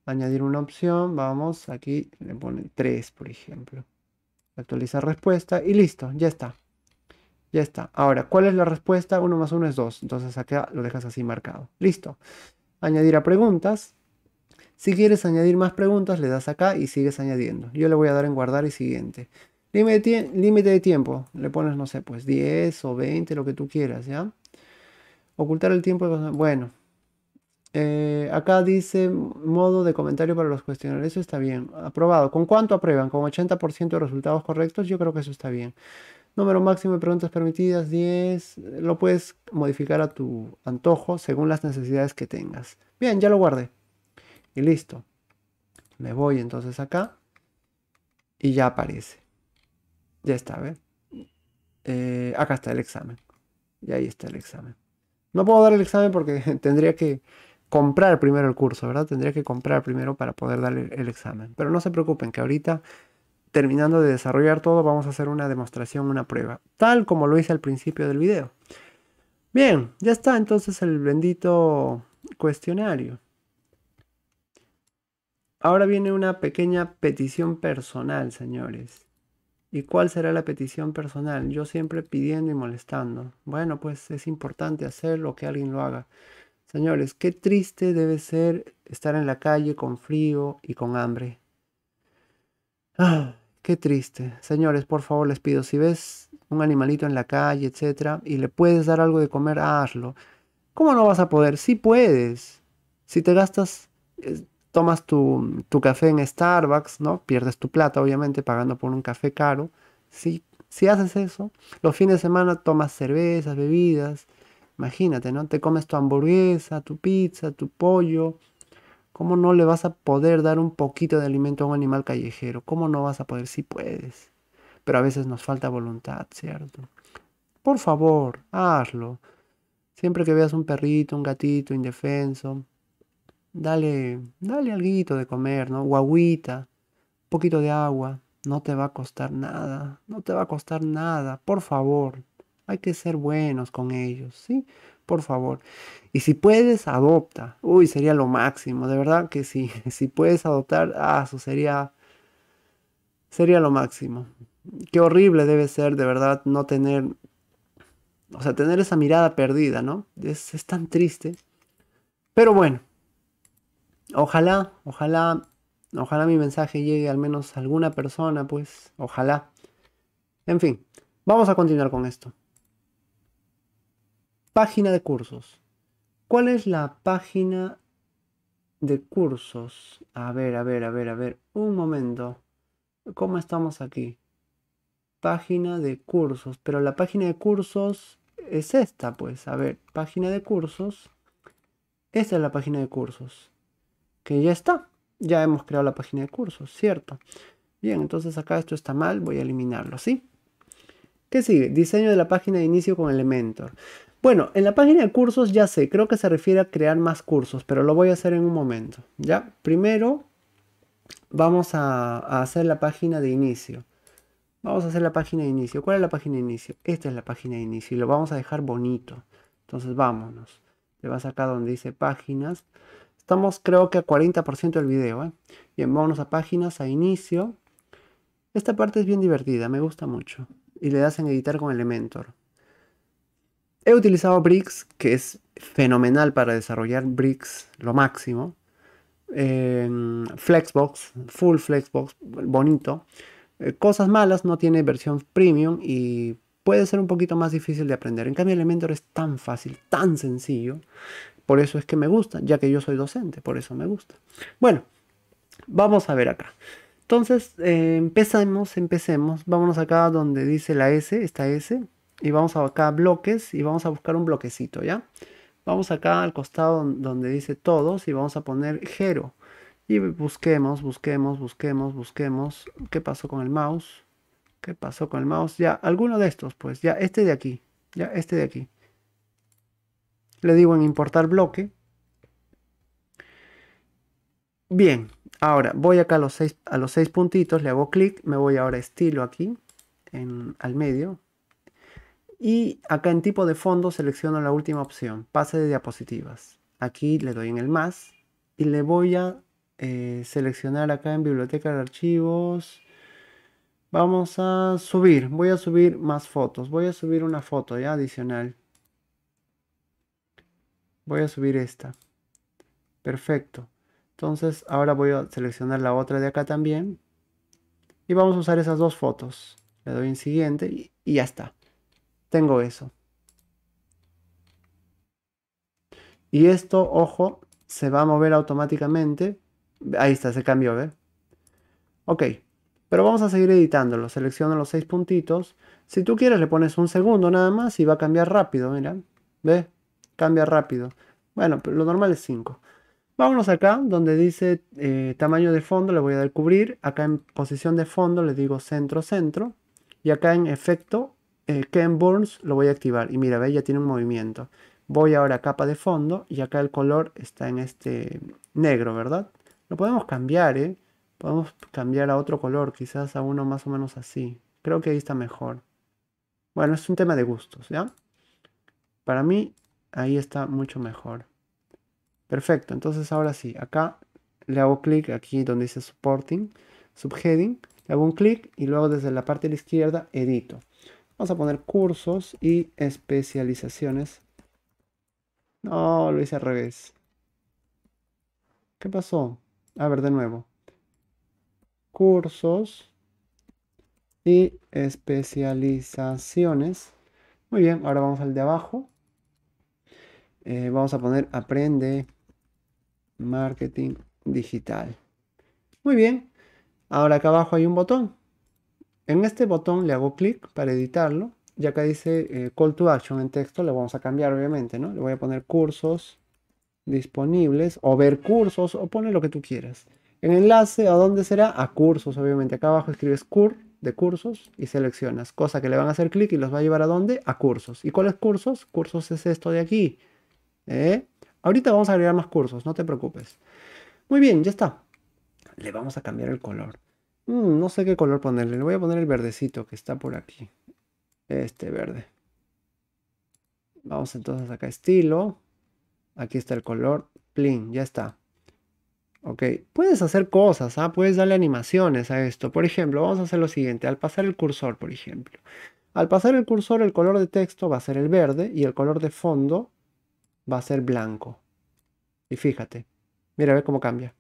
Añadir una opción, vamos, aquí le pone 3, por ejemplo. Actualizar respuesta y listo, ya está. Ya está. Ahora, ¿cuál es la respuesta? 1 más 1 es 2. Entonces acá lo dejas así marcado. Listo. Añadir a preguntas. Si quieres añadir más preguntas, le das acá y sigues añadiendo. Yo le voy a dar en guardar y siguiente. Límite, de tiempo. Le pones, no sé, pues 10 o 20, lo que tú quieras, ¿ya? Ocultar el tiempo. Bueno. Eh, acá dice modo de comentario para los cuestionarios. Eso está bien. Aprobado. ¿Con cuánto aprueban? ¿Con 80% de resultados correctos? Yo creo que eso está bien. Número máximo de preguntas permitidas, 10. Lo puedes modificar a tu antojo según las necesidades que tengas. Bien, ya lo guardé. Y listo. Me voy entonces acá. Y ya aparece. Ya está, ¿ves? Eh, acá está el examen. Y ahí está el examen. No puedo dar el examen porque tendría que comprar primero el curso, ¿verdad? Tendría que comprar primero para poder dar el examen. Pero no se preocupen, que ahorita, terminando de desarrollar todo, vamos a hacer una demostración, una prueba. Tal como lo hice al principio del video. Bien, ya está entonces el bendito cuestionario. Ahora viene una pequeña petición personal, señores. ¿Y cuál será la petición personal? Yo siempre pidiendo y molestando. Bueno, pues es importante hacerlo, que alguien lo haga. Señores, qué triste debe ser estar en la calle con frío y con hambre. Ah, qué triste. Señores, por favor, les pido, si ves un animalito en la calle, etcétera, y le puedes dar algo de comer, hazlo. ¿Cómo no vas a poder? Sí puedes. Si te gastas tomas tu, café en Starbucks, ¿no? Pierdes tu plata, obviamente, pagando por un café caro. Si, si haces eso, los fines de semana tomas cervezas, bebidas. Imagínate, ¿no? Te comes tu hamburguesa, tu pizza, tu pollo. ¿Cómo no le vas a poder dar un poquito de alimento a un animal callejero? ¿Cómo no vas a poder? Si sí puedes. Pero a veces nos falta voluntad, ¿cierto? Por favor, hazlo. Siempre que veas un perrito, un gatito indefenso, dale, dale alguito de comer, ¿no? Guaguita, poquito de agua, no te va a costar nada, no te va a costar nada, por favor. Hay que ser buenos con ellos, ¿sí? Por favor. Y si puedes, adopta. Uy, sería lo máximo, de verdad que sí. Si puedes adoptar, ah, eso sería, sería lo máximo. Qué horrible debe ser, de verdad, no tener, o sea, tener esa mirada perdida, ¿no? es tan triste. Pero bueno, Ojalá, ojalá, ojalá mi mensaje llegue al menos a alguna persona, pues, ojalá. En fin, vamos a continuar con esto. Página de cursos. ¿Cuál es la página de cursos? A ver, a ver, a ver, a ver. Un momento. ¿Cómo estamos aquí? Página de cursos. Pero la página de cursos es esta, pues. A ver, página de cursos. Esta es la página de cursos que ya está. Ya hemos creado la página de cursos, ¿cierto? Bien, entonces acá esto está mal, voy a eliminarlo, ¿sí? ¿Qué sigue? Diseño de la página de inicio con Elementor. Bueno, en la página de cursos ya sé, creo que se refiere a crear más cursos, pero lo voy a hacer en un momento, ¿ya? Primero vamos a, hacer la página de inicio. Vamos a hacer la página de inicio. ¿Cuál es la página de inicio? Esta es la página de inicio y lo vamos a dejar bonito. Entonces vámonos. Te vas acá donde dice páginas. Estamos creo que a 40% del video. y ¿eh? Bien, vámonos a páginas, a inicio. Esta parte es bien divertida, me gusta mucho. Y le das en editar con Elementor. He utilizado Bricks, que es fenomenal para desarrollar Bricks, lo máximo. Em, Flexbox, full Flexbox, bonito. Eh, cosas malas, no tiene versión premium y puede ser un poquito más difícil de aprender. En cambio, Elementor es tan fácil, tan sencillo. Por eso es que me gusta, ya que yo soy docente, por eso me gusta. Bueno, vamos a ver acá. Entonces, eh, empecemos, empecemos. Vámonos acá donde dice la S, esta S. Y vamos acá a bloques y vamos a buscar un bloquecito, ¿ya? Vamos acá al costado donde dice todos y vamos a poner Gero. Y busquemos, busquemos, busquemos, busquemos. ¿Qué pasó con el mouse? ¿Qué pasó con el mouse? Ya, alguno de estos, pues. Ya, este de aquí. Ya, este de aquí le digo en importar bloque. Bien, ahora voy acá a los seis, a los seis puntitos, le hago clic, me voy ahora a estilo aquí, en, al medio. Y acá en tipo de fondo selecciono la última opción, pase de diapositivas. Aquí le doy en el más y le voy a eh, seleccionar acá en biblioteca de archivos. Vamos a subir, voy a subir más fotos, voy a subir una foto ya adicional voy a subir esta perfecto entonces ahora voy a seleccionar la otra de acá también y vamos a usar esas dos fotos le doy en siguiente y, ya está tengo eso y esto ojo se va a mover automáticamente ahí está se cambió ¿ve? ok pero vamos a seguir editándolo. Selecciono los seis puntitos. Si tú quieres le pones un segundo nada más y va a cambiar rápido, mira. ve cambia rápido. Bueno, pero lo normal es 5. Vámonos acá donde dice eh, tamaño de fondo, le voy a dar cubrir. Acá en posición de fondo le digo centro, centro. Y acá en efecto, eh, Ken Burns lo voy a activar. Y mira, ve, ya tiene un movimiento. Voy ahora a capa de fondo y acá el color está en este negro, ¿verdad? Lo podemos cambiar, ¿eh? Podemos cambiar a otro color, quizás a uno más o menos así. Creo que ahí está mejor. Bueno, es un tema de gustos, ¿ya? Para mí Ahí está mucho mejor. Perfecto, entonces ahora sí, acá le hago clic aquí donde dice supporting, subheading, le hago un clic y luego desde la parte de la izquierda edito. Vamos a poner cursos y especializaciones. No, lo hice al revés. ¿Qué pasó? A ver, de nuevo. Cursos y especializaciones. Muy bien, ahora vamos al de abajo. Eh, vamos a poner aprende marketing digital. Muy bien. Ahora acá abajo hay un botón. En este botón le hago clic para editarlo. Y acá dice eh, call to action en texto. Le vamos a cambiar obviamente, ¿no? Le voy a poner cursos disponibles o ver cursos o pone lo que tú quieras. En enlace, ¿a dónde será? A cursos, obviamente. Acá abajo escribes cur de cursos y seleccionas. Cosa que le van a hacer clic y los va a llevar a dónde? A cursos. ¿Y cuáles cursos? Cursos es esto de aquí. ¿eh? Ahorita vamos a agregar más cursos, no te preocupes. Muy bien, ya está. Le vamos a cambiar el color. Mm, no sé qué color ponerle. Le voy a poner el verdecito que está por aquí. Este verde. Vamos entonces acá estilo. Aquí está el color. Plin, ya está. Ok, puedes hacer cosas, ¿ah? puedes darle animaciones a esto. Por ejemplo, vamos a hacer lo siguiente. Al pasar el cursor, por ejemplo. Al pasar el cursor, el color de texto va a ser el verde y el color de fondo va a ser blanco. Y fíjate, mira, ve cómo cambia.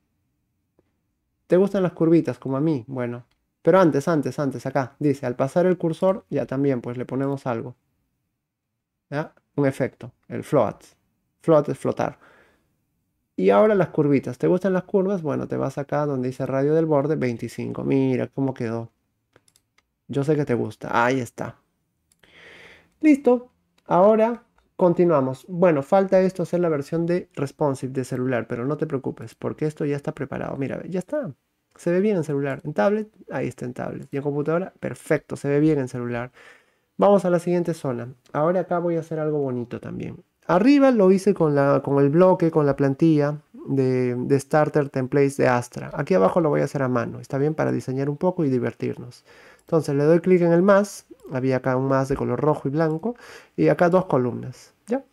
¿Te gustan las curvitas como a mí? Bueno, pero antes, antes, antes, acá, dice, al pasar el cursor, ya también, pues le ponemos algo. ¿Ya? Un efecto, el float. Float es flotar. Y ahora las curvitas. ¿Te gustan las curvas? Bueno, te vas acá donde dice radio del borde, 25. Mira cómo quedó. Yo sé que te gusta. Ahí está. Listo. Ahora Continuamos. Bueno, falta esto hacer la versión de responsive de celular, pero no te preocupes porque esto ya está preparado. Mira, ya está. Se ve bien en celular. En tablet, ahí está en tablet. Y en computadora, perfecto, se ve bien en celular. Vamos a la siguiente zona. Ahora acá voy a hacer algo bonito también. Arriba lo hice con, la, con el bloque, con la plantilla de, de Starter Templates de Astra. Aquí abajo lo voy a hacer a mano. Está bien para diseñar un poco y divertirnos. Entonces le doy clic en el más había acá un más de color rojo y blanco, y acá dos columnas, ¿ya?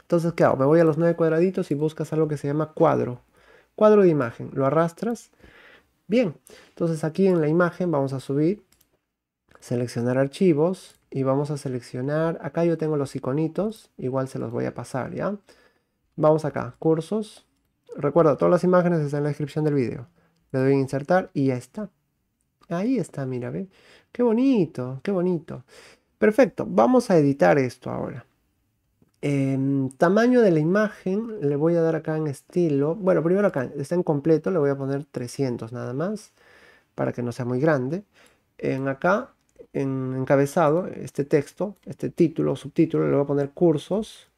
Entonces, ¿qué hago? Me voy a los nueve cuadraditos y buscas algo que se llama cuadro, cuadro de imagen, lo arrastras, bien, entonces aquí en la imagen vamos a subir, seleccionar archivos, y vamos a seleccionar, acá yo tengo los iconitos, igual se los voy a pasar, ¿ya? Vamos acá, cursos, recuerda, todas las imágenes están en la descripción del video, le doy a insertar y ya está, ahí está, mira, ve, Qué bonito, qué bonito. Perfecto, vamos a editar esto ahora. Em, tamaño de la imagen, le voy a dar acá en estilo. Bueno, primero acá, está en completo, le voy a poner 300 nada más, para que no sea muy grande. En acá, en encabezado, este texto, este título o subtítulo, le voy a poner cursos.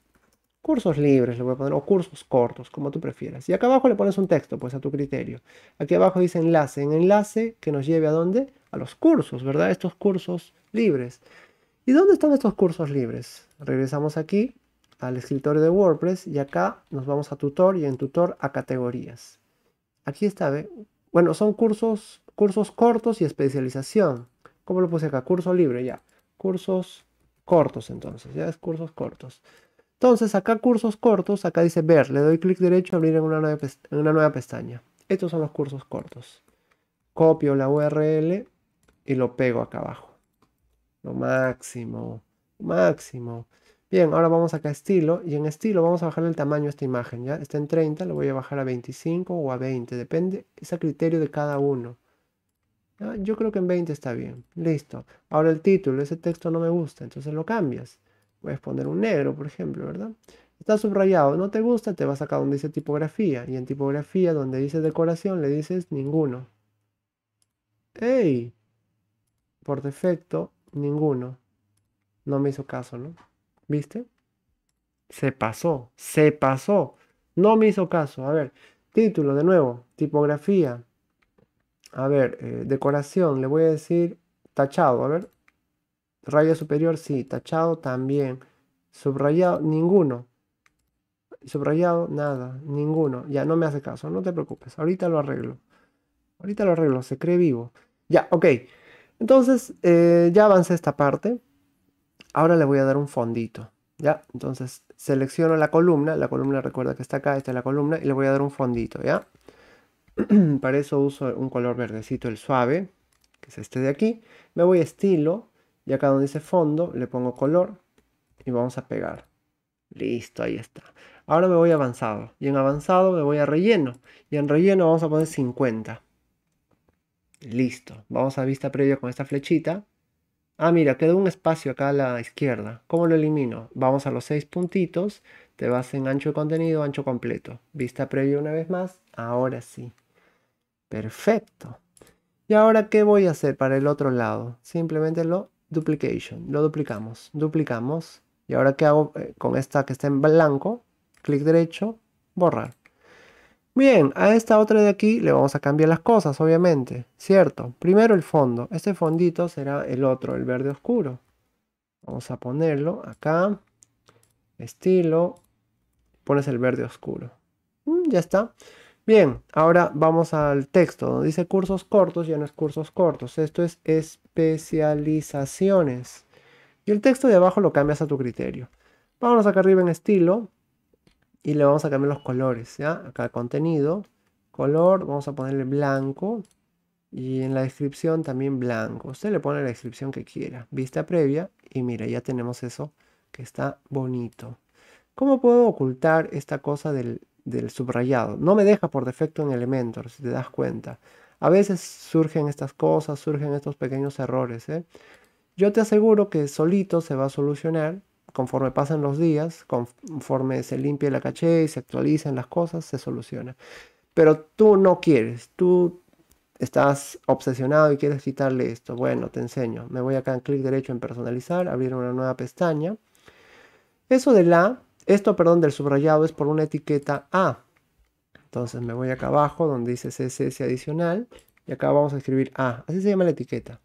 Cursos libres le voy a poner, o cursos cortos, como tú prefieras. Y acá abajo le pones un texto, pues a tu criterio. Aquí abajo dice enlace, en enlace que nos lleve a dónde? A los cursos, ¿verdad? Estos cursos libres. ¿Y dónde están estos cursos libres? Regresamos aquí al escritorio de WordPress y acá nos vamos a tutor y en tutor a categorías. Aquí está, Bueno, son cursos, cursos cortos y especialización. ¿Cómo lo puse acá? Curso libre, ya. Cursos cortos entonces, ya es cursos cortos. Entonces, acá cursos cortos, acá dice ver, le doy clic derecho, a abrir en una, nueva en una nueva pestaña. Estos son los cursos cortos. Copio la URL y lo pego acá abajo. Lo máximo, máximo. Bien, ahora vamos acá a estilo y en estilo vamos a bajar el tamaño a esta imagen, ¿ya? Está en 30, lo voy a bajar a 25 o a 20, depende, es a criterio de cada uno. Ah, yo creo que en 20 está bien, listo. Ahora el título, ese texto no me gusta, entonces lo cambias a poner un negro, por ejemplo, ¿verdad? Está subrayado, no te gusta, te vas acá donde dice tipografía. Y en tipografía, donde dice decoración, le dices ninguno. ¡Ey! Por defecto, ninguno. No me hizo caso, ¿no? ¿Viste? Se pasó, se pasó. No me hizo caso. A ver, título de nuevo, tipografía. A ver, eh, decoración, le voy a decir tachado. A ver, Raya superior sí, tachado también. Subrayado, ninguno. Subrayado, nada, ninguno. Ya, no me hace caso, no te preocupes. Ahorita lo arreglo. Ahorita lo arreglo, se cree vivo. Ya, ok. Entonces, eh, ya avancé esta parte. Ahora le voy a dar un fondito. ¿Ya? Entonces, selecciono la columna. La columna recuerda que está acá, esta es la columna. Y le voy a dar un fondito, ¿ya? Para eso uso un color verdecito, el suave, que es este de aquí. Me voy a estilo y acá donde dice fondo, le pongo color y vamos a pegar. Listo, ahí está. Ahora me voy a avanzado. Y en avanzado me voy a relleno. Y en relleno vamos a poner 50. Listo. Vamos a vista previa con esta flechita. Ah, mira, quedó un espacio acá a la izquierda. ¿Cómo lo elimino? Vamos a los seis puntitos. Te vas en ancho de contenido, ancho completo. Vista previa una vez más. Ahora sí. Perfecto. ¿Y ahora qué voy a hacer para el otro lado? Simplemente lo duplication, lo duplicamos, duplicamos. Y ahora qué hago eh, con esta que está en blanco, clic derecho, borrar. Bien, a esta otra de aquí le vamos a cambiar las cosas, obviamente, ¿cierto? Primero el fondo, este fondito será el otro, el verde oscuro. Vamos a ponerlo acá, estilo, pones el verde oscuro. Mm, ya está. Bien, ahora vamos al texto. dice cursos cortos, ya no es cursos cortos. Esto es especializaciones. Y el texto de abajo lo cambias a tu criterio. vamos acá arriba en estilo y le vamos a cambiar los colores. ¿ya? Acá contenido, color, vamos a ponerle blanco. Y en la descripción también blanco. Usted le pone la descripción que quiera. Vista previa. Y mira, ya tenemos eso que está bonito. ¿Cómo puedo ocultar esta cosa del del subrayado. No me deja por defecto en Elementor, si te das cuenta. A veces surgen estas cosas, surgen estos pequeños errores. ¿eh? Yo te aseguro que solito se va a solucionar conforme pasan los días, conforme se limpie la caché y se actualizan las cosas, se soluciona. Pero tú no quieres, tú estás obsesionado y quieres quitarle esto. Bueno, te enseño. Me voy acá en clic derecho en personalizar, abrir una nueva pestaña. Eso de la esto, perdón, del subrayado es por una etiqueta A. Entonces me voy acá abajo donde dice CSS adicional y acá vamos a escribir A. Así se llama la etiqueta.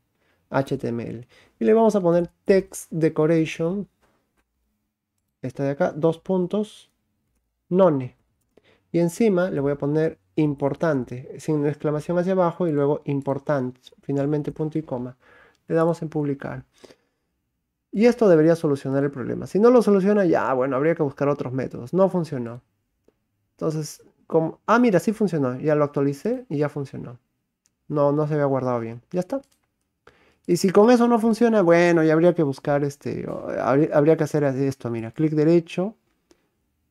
HTML. Y le vamos a poner text decoration. Esta de acá, dos puntos, none. Y encima le voy a poner importante, sin exclamación hacia abajo y luego importante, finalmente punto y coma. Le damos en publicar. Y esto debería solucionar el problema. Si no lo soluciona, ya, bueno, habría que buscar otros métodos. No funcionó. Entonces, como, ah, mira, sí funcionó. Ya lo actualicé y ya funcionó. No, no se había guardado bien. Ya está. Y si con eso no funciona, bueno, ya habría que buscar este, habría que hacer esto, mira, clic derecho,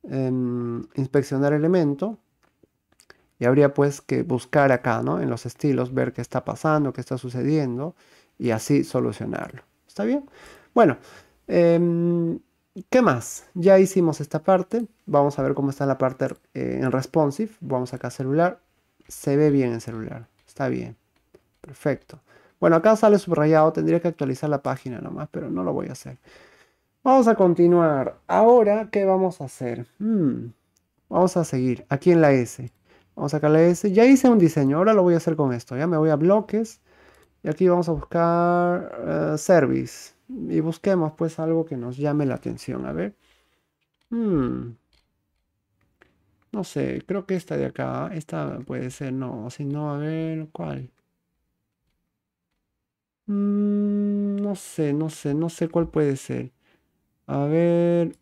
em, inspeccionar elemento, y habría pues que buscar acá, ¿no? En los estilos, ver qué está pasando, qué está sucediendo, y así solucionarlo. ¿Está bien? Bueno, em, ¿qué más? Ya hicimos esta parte. Vamos a ver cómo está la parte eh, en responsive. Vamos acá a celular. Se ve bien en celular. Está bien. Perfecto. Bueno, acá sale subrayado. Tendría que actualizar la página nomás, pero no lo voy a hacer. Vamos a continuar. Ahora, ¿qué vamos a hacer? Hmm. Vamos a seguir. Aquí en la S. Vamos a sacar la S. Ya hice un diseño. Ahora lo voy a hacer con esto. Ya me voy a bloques. Y aquí vamos a buscar eh, service y busquemos pues algo que nos llame la atención. A ver. Hmm. No sé, creo que esta de acá, esta puede ser, no, si no, a ver, ¿cuál? Mm, no sé, no sé, no sé cuál puede ser. A ver.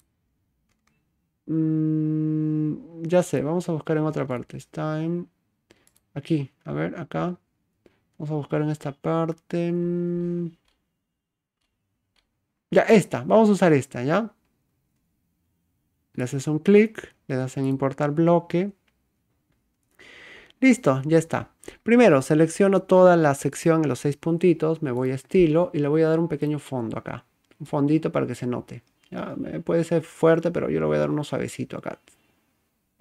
Mm, ya sé, vamos a buscar en otra parte. Está en... Aquí, a ver, acá. Vamos a buscar en esta parte. Mm. Ya, esta, vamos a usar esta, ¿ya? Le haces un clic, le das en importar bloque. Listo, ya está. Primero, selecciono toda la sección en los seis puntitos, me voy a estilo y le voy a dar un pequeño fondo acá. Un fondito para que se note. puede ser fuerte, pero yo le voy a dar uno suavecito acá.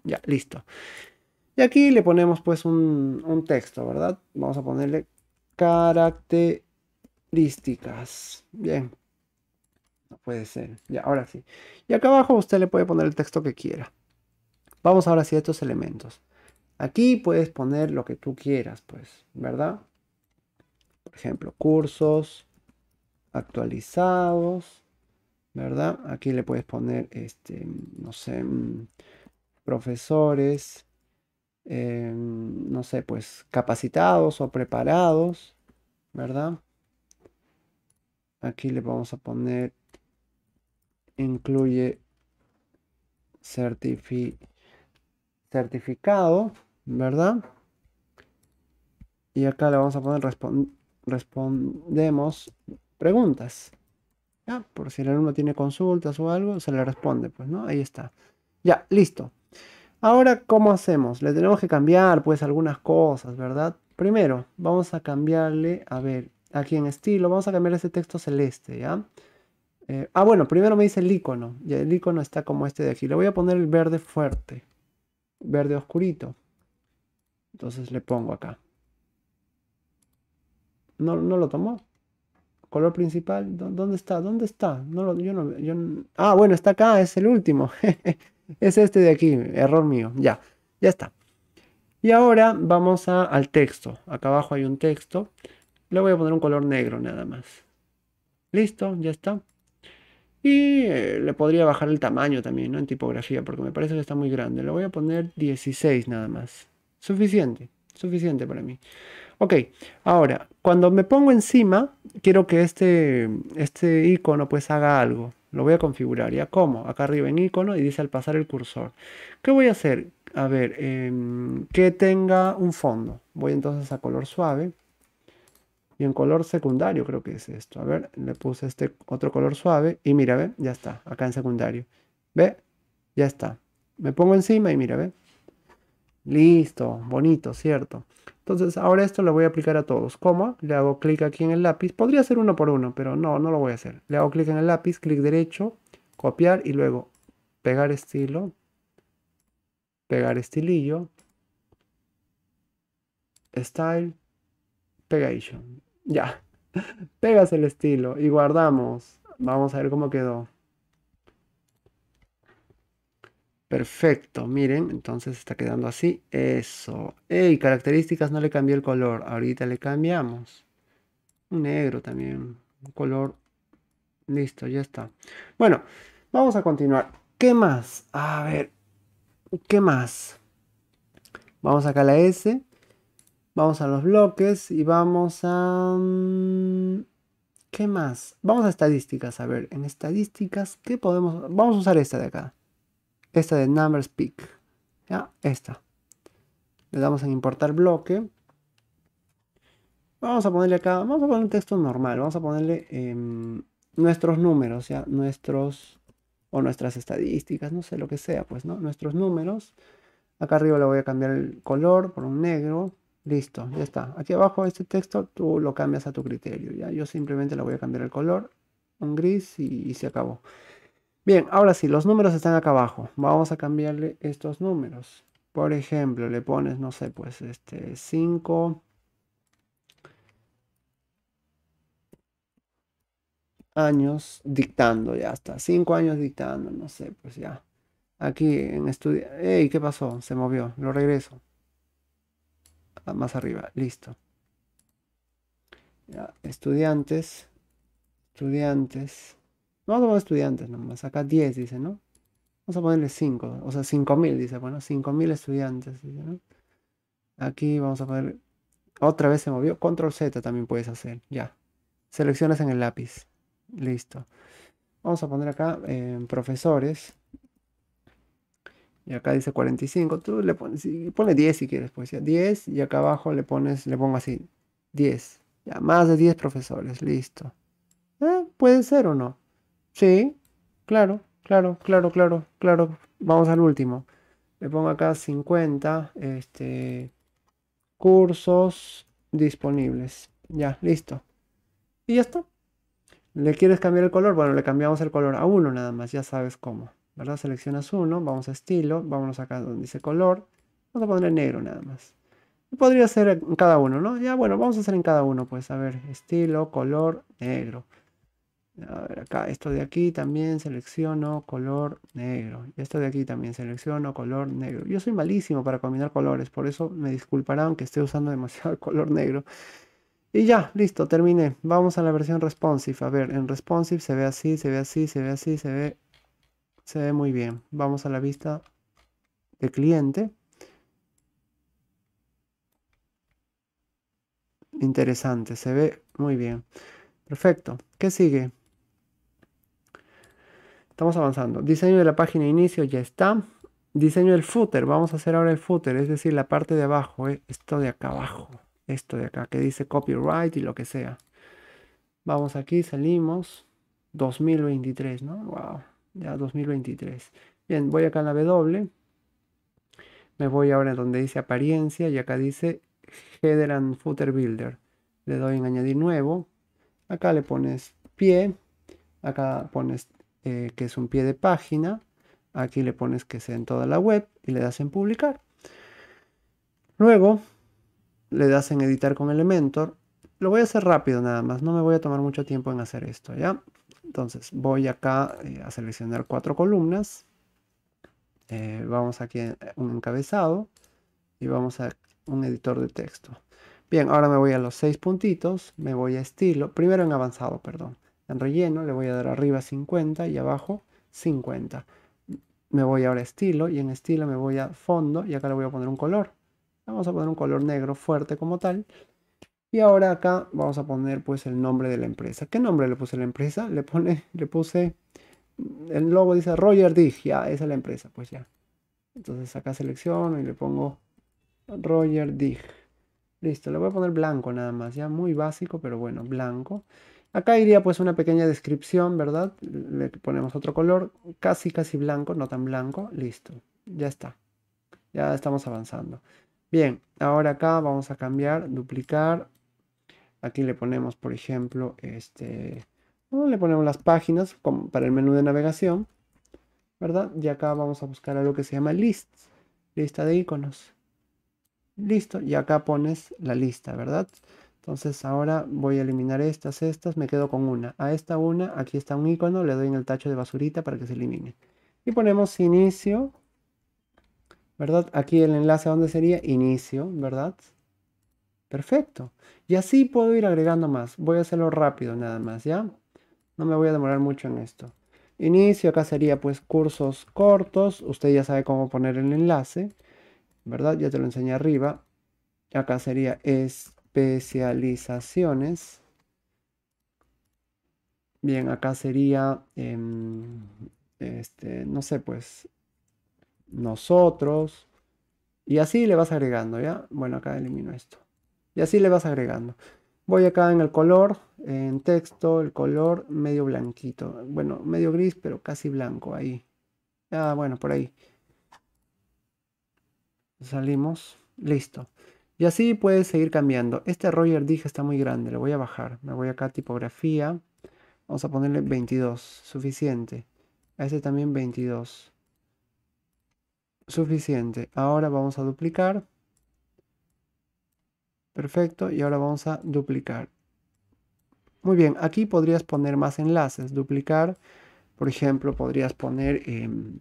Ya, listo. Y aquí le ponemos pues un, un texto, ¿verdad? Vamos a ponerle características. Bien, puede ser. Ya, ahora sí. Y acá abajo usted le puede poner el texto que quiera. Vamos ahora sí a estos elementos. Aquí puedes poner lo que tú quieras, pues, ¿verdad? Por ejemplo, cursos actualizados, ¿verdad? Aquí le puedes poner, este, no sé, mm, profesores, em, no sé, pues capacitados o preparados, ¿verdad? Aquí le vamos a poner incluye certificado, ¿verdad? Y acá le vamos a poner respondemos preguntas. Por si el alumno tiene consultas o algo, se le responde, pues, ¿no? Ahí está. Ya, listo. Ahora, ¿cómo hacemos? Le tenemos que cambiar, pues, algunas cosas, ¿verdad? Primero, vamos a cambiarle, a ver, aquí en estilo, vamos a cambiar este texto celeste, ¿ya? Eh, ah, bueno, primero me dice el icono. Y el icono está como este de aquí. Le voy a poner el verde fuerte. Verde oscurito. Entonces le pongo acá. No, no lo tomó. Color principal. ¿Dónde está? ¿Dónde está? No Ah, bueno, está acá. Es el último. es este de aquí. Error mío. Ya. Ya está. Y ahora vamos al texto. Acá abajo hay un texto. Le voy a poner un color negro nada más. Listo, ya está. Y eh, le podría bajar el tamaño también, ¿no? En tipografía, porque me parece que está muy grande. Le voy a poner 16 nada más. Suficiente, suficiente para mí. Ok, ahora, cuando me pongo encima, quiero que este, este icono pues haga algo. Lo voy a configurar, ¿ya? ¿Cómo? Acá arriba en icono y dice al pasar el cursor. ¿Qué voy a hacer? A ver, em, que tenga un fondo. Voy entonces a color suave en color secundario creo que es esto. A ver, le puse este otro color suave. Y mira, ve, ya está. Acá en secundario. Ve, ya está. Me pongo encima y mira, ve. Listo, bonito, ¿cierto? Entonces, ahora esto lo voy a aplicar a todos. ¿Cómo? Le hago clic aquí en el lápiz. Podría ser uno por uno, pero no, no lo voy a hacer. Le hago clic en el lápiz, clic derecho, copiar y luego pegar estilo, pegar estilillo, style, pegation. Ya. Pegas el estilo y guardamos. Vamos a ver cómo quedó. Perfecto, miren, entonces está quedando así. Eso. Y características, no le cambié el color. Ahorita le cambiamos. Un negro también. Un color. Listo, ya está. Bueno, vamos a continuar. ¿Qué más? A ver. ¿Qué más? Vamos acá a la S. Vamos a los bloques y vamos a... Mm, ¿Qué más? Vamos a estadísticas. A ver, en estadísticas, ¿qué podemos...? Vamos a usar esta de acá. Esta de Numbers Peak. ¿Ya? Esta. Le damos en importar bloque. Vamos a ponerle acá, vamos a poner un texto normal. Vamos a ponerle em, nuestros números, ¿ya? Nuestros... O nuestras estadísticas, no sé, lo que sea, pues, ¿no? Nuestros números. Acá arriba le voy a cambiar el color por un negro. Listo, ya está. Aquí abajo este texto tú lo cambias a tu criterio. ¿ya? Yo simplemente le voy a cambiar el color, un gris y, se acabó. Bien, ahora sí, los números están acá abajo. Vamos a cambiarle estos números. Por ejemplo, le pones, no sé, pues este 5. años dictando, ya está. Cinco años dictando, no sé, pues ya. Aquí en estudio. ¡Ey! ¿Qué pasó? Se movió. Lo regreso. Ah, más arriba, listo. Ya, estudiantes, estudiantes. Vamos a poner estudiantes nomás, acá 10 dice, ¿no? Vamos a ponerle 5, o sea, 5.000 dice, bueno, 5.000 estudiantes, Aquí vamos a poner, otra vez se movió, control Z también puedes hacer, ya. Seleccionas en el lápiz, listo. Vamos a poner acá eh, profesores y acá dice 45, tú le pones, 10 si quieres, pues ya 10 y acá abajo le pones, le pongo así, 10, ya más de 10 profesores, listo. Eh, ¿Puede ser o no? Sí, claro, claro, claro, claro, claro, vamos al último. Le pongo acá 50, este, cursos disponibles, ya, listo. Y ya está. ¿Le quieres cambiar el color? Bueno, le cambiamos el color a uno nada más, ya sabes cómo. ¿verdad? Seleccionas uno, vamos a estilo, vámonos acá donde dice color, vamos a poner negro nada más. podría ser en cada uno, ¿no? Ya, bueno, vamos a hacer en cada uno, pues, a ver, estilo, color, negro. A ver, acá, esto de aquí también selecciono color negro. esto de aquí también selecciono color negro. Yo soy malísimo para combinar colores, por eso me disculparán que esté usando demasiado color negro. Y ya, listo, terminé. Vamos a la versión responsive. A ver, en responsive se ve así, se ve así, se ve así, se ve se ve muy bien. Vamos a la vista de cliente. Interesante, se ve muy bien. Perfecto. ¿Qué sigue? Estamos avanzando. Diseño de la página de inicio ya está. Diseño del footer. Vamos a hacer ahora el footer, es decir, la parte de abajo. Eh, esto de acá abajo. Esto de acá que dice copyright y lo que sea. Vamos aquí, salimos. 2023, ¿no? Wow ya 2023. Bien, voy acá a la W. Me voy ahora donde dice apariencia y acá dice header and footer builder. Le doy en añadir nuevo. Acá le pones pie. Acá pones eh, que es un pie de página. Aquí le pones que sea en toda la web y le das en publicar. Luego le das en editar con Elementor. Lo voy a hacer rápido nada más, no me voy a tomar mucho tiempo en hacer esto, ¿ya? Entonces voy acá eh, a seleccionar cuatro columnas. Eh, vamos aquí a eh, un encabezado y vamos a un editor de texto. Bien, ahora me voy a los seis puntitos, me voy a estilo, primero en avanzado, perdón. En relleno le voy a dar arriba 50 y abajo 50. Me voy ahora a estilo y en estilo me voy a fondo y acá le voy a poner un color. Vamos a poner un color negro fuerte como tal y ahora acá vamos a poner pues el nombre de la empresa. ¿Qué nombre le puse a la empresa? Le, pone, le puse, mm, el logo dice Roger Dig, ya, esa es la empresa, pues ya. Entonces acá selecciono y le pongo Roger Dig. Listo, le voy a poner blanco nada más, ya muy básico, pero bueno, blanco. Acá iría pues una pequeña descripción, ¿verdad? Le ponemos otro color, casi casi blanco, no tan blanco, listo, ya está. Ya estamos avanzando. Bien, ahora acá vamos a cambiar, duplicar, Aquí le ponemos, por ejemplo, este, le ponemos las páginas como para el menú de navegación, ¿verdad? Y acá vamos a buscar algo que se llama list, lista de iconos. Listo, y acá pones la lista, ¿verdad? Entonces ahora voy a eliminar estas, estas, me quedo con una. A esta una, aquí está un icono, le doy en el tacho de basurita para que se elimine. Y ponemos inicio, ¿verdad? Aquí el enlace a donde sería inicio, ¿verdad? Perfecto. Y así puedo ir agregando más. Voy a hacerlo rápido nada más, ¿ya? No me voy a demorar mucho en esto. Inicio, acá sería pues cursos cortos. Usted ya sabe cómo poner el enlace, ¿verdad? Ya te lo enseñé arriba. Acá sería especializaciones. Bien, acá sería, em, este, no sé, pues, nosotros. Y así le vas agregando, ¿ya? Bueno, acá elimino esto. Y así le vas agregando. Voy acá en el color, en texto, el color medio blanquito. Bueno, medio gris, pero casi blanco ahí. Ah, bueno, por ahí. Salimos. Listo. Y así puedes seguir cambiando. Este Roger dije está muy grande, le voy a bajar. Me voy acá a tipografía. Vamos a ponerle 22, suficiente. A ese también 22. Suficiente. Ahora vamos a duplicar. Perfecto, y ahora vamos a duplicar. Muy bien, aquí podrías poner más enlaces, duplicar, por ejemplo, podrías poner em,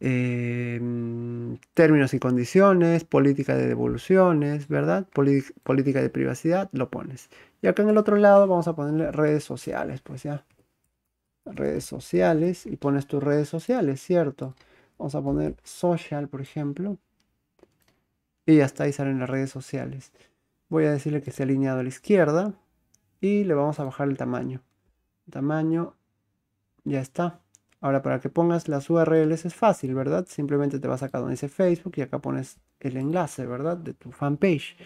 em, términos y condiciones, política de devoluciones, ¿verdad? política de privacidad, lo pones. Y acá en el otro lado vamos a ponerle redes sociales, pues ya. Redes sociales y pones tus redes sociales, ¿cierto? Vamos a poner social, por ejemplo y ya está, ahí salen las redes sociales. Voy a decirle que esté alineado a la izquierda y le vamos a bajar el tamaño. Tamaño, ya está. Ahora, para que pongas las URLs es fácil, ¿verdad? Simplemente te vas acá donde dice Facebook y acá pones el enlace, ¿verdad? De tu fanpage.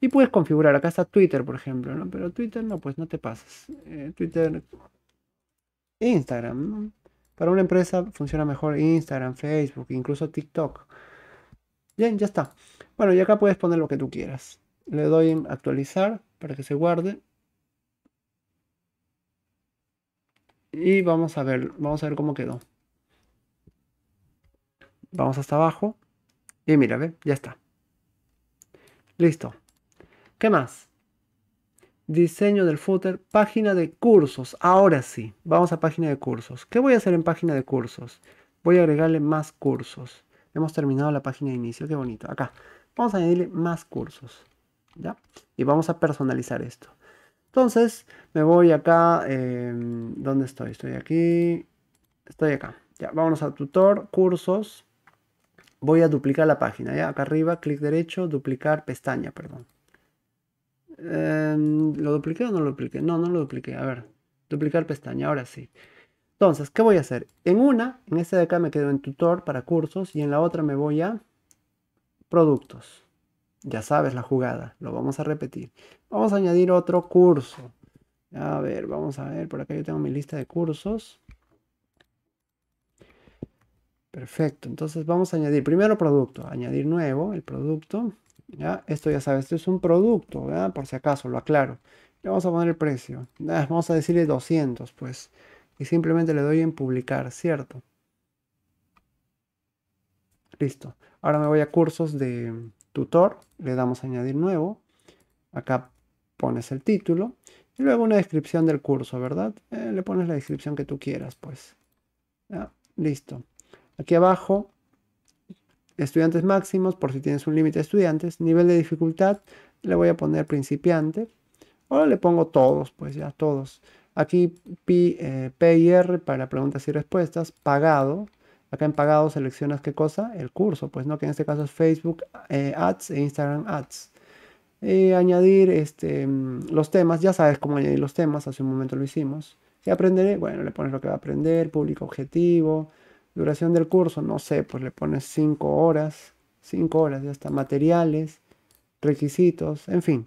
Y puedes configurar, acá está Twitter, por ejemplo, ¿no? Pero Twitter no, pues no te pasas. Eh, Twitter, Instagram, Para una empresa funciona mejor Instagram, Facebook, incluso TikTok. Bien, ya está. Bueno, y acá puedes poner lo que tú quieras. Le doy en actualizar para que se guarde. Y vamos a ver, vamos a ver cómo quedó. Vamos hasta abajo. Y mira, ve, ya está. Listo. ¿Qué más? Diseño del footer, página de cursos. Ahora sí, vamos a página de cursos. ¿Qué voy a hacer en página de cursos? Voy a agregarle más cursos. Hemos terminado la página de inicio, qué bonito. Acá, Vamos a añadirle más cursos. ¿ya? Y vamos a personalizar esto. Entonces, me voy acá. Em, ¿Dónde estoy? Estoy aquí. Estoy acá. Ya, vámonos a tutor, cursos. Voy a duplicar la página. ¿ya? Acá arriba, clic derecho, duplicar pestaña, perdón. Em, ¿Lo dupliqué o no lo dupliqué? No, no lo dupliqué. A ver, duplicar pestaña, ahora sí. Entonces, ¿qué voy a hacer? En una, en esta de acá me quedo en tutor para cursos y en la otra me voy a productos. Ya sabes la jugada, lo vamos a repetir. Vamos a añadir otro curso. A ver, vamos a ver, por acá yo tengo mi lista de cursos. Perfecto, entonces vamos a añadir primero producto, añadir nuevo, el producto. ¿ya? Esto ya sabes, esto es un producto, por si acaso, lo aclaro. Le vamos a poner el precio, vamos a decirle 200, pues. Y simplemente le doy en publicar, ¿cierto? Listo. Ahora me voy a cursos de tutor, le damos a añadir nuevo, acá pones el título y luego una descripción del curso, ¿verdad? Eh, le pones la descripción que tú quieras, pues. listo. Aquí abajo, estudiantes máximos, por si tienes un límite de estudiantes, nivel de dificultad, le voy a poner principiante. Ahora le pongo todos, pues ya todos. Aquí PIR eh, para preguntas y respuestas, pagado. Acá en pagado seleccionas qué cosa, el curso, pues no, que en este caso es Facebook eh, Ads e Instagram Ads. añadir este, mm, los temas, ya sabes cómo añadir los temas, hace un momento lo hicimos. ¿Qué aprenderé? Bueno, le pones lo que va a aprender, público objetivo, duración del curso, no sé, pues le pones 5 horas, 5 horas, ya está, materiales, requisitos, en fin.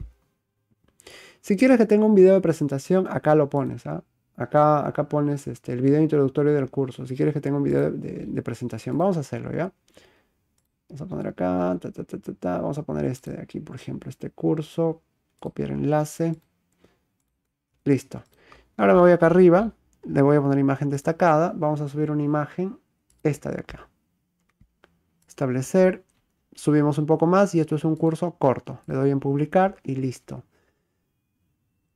Si quieres que tenga un video de presentación, acá lo pones, ¿ah? Acá, pones este, el video introductorio del curso. Si quieres que tenga un video de, presentación, vamos a hacerlo, ¿ya? Vamos a poner acá, vamos a poner este de aquí, por ejemplo, este curso, copiar enlace. Listo. Ahora me voy acá arriba, le voy a poner imagen destacada, vamos a subir una imagen, esta de acá. Establecer, subimos un poco más y esto es un curso corto. Le doy en publicar y listo.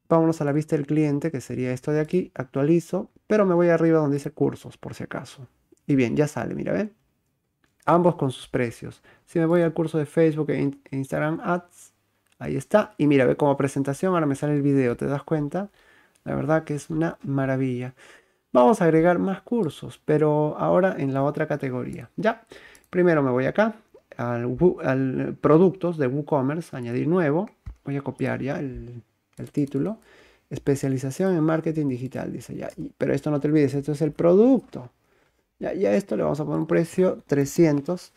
Vámonos a la vista del cliente, que sería esto de aquí. Actualizo, pero me voy arriba donde dice cursos, por si acaso. Y bien, ya sale, mira, ¿ven? Ambos con sus precios. Si me voy al curso de Facebook e, e Instagram Ads, ahí está. Y mira, ve como presentación, ahora me sale el video, ¿te das cuenta? La verdad que es una maravilla. Vamos a agregar más cursos, pero ahora en la otra categoría. Ya, primero me voy acá, al productos de WooCommerce, añadir nuevo. Voy a copiar ya el el título. Especialización en marketing digital, dice ya. Pero esto no te olvides, esto es el producto. Ya, ya esto le vamos a poner un precio 300.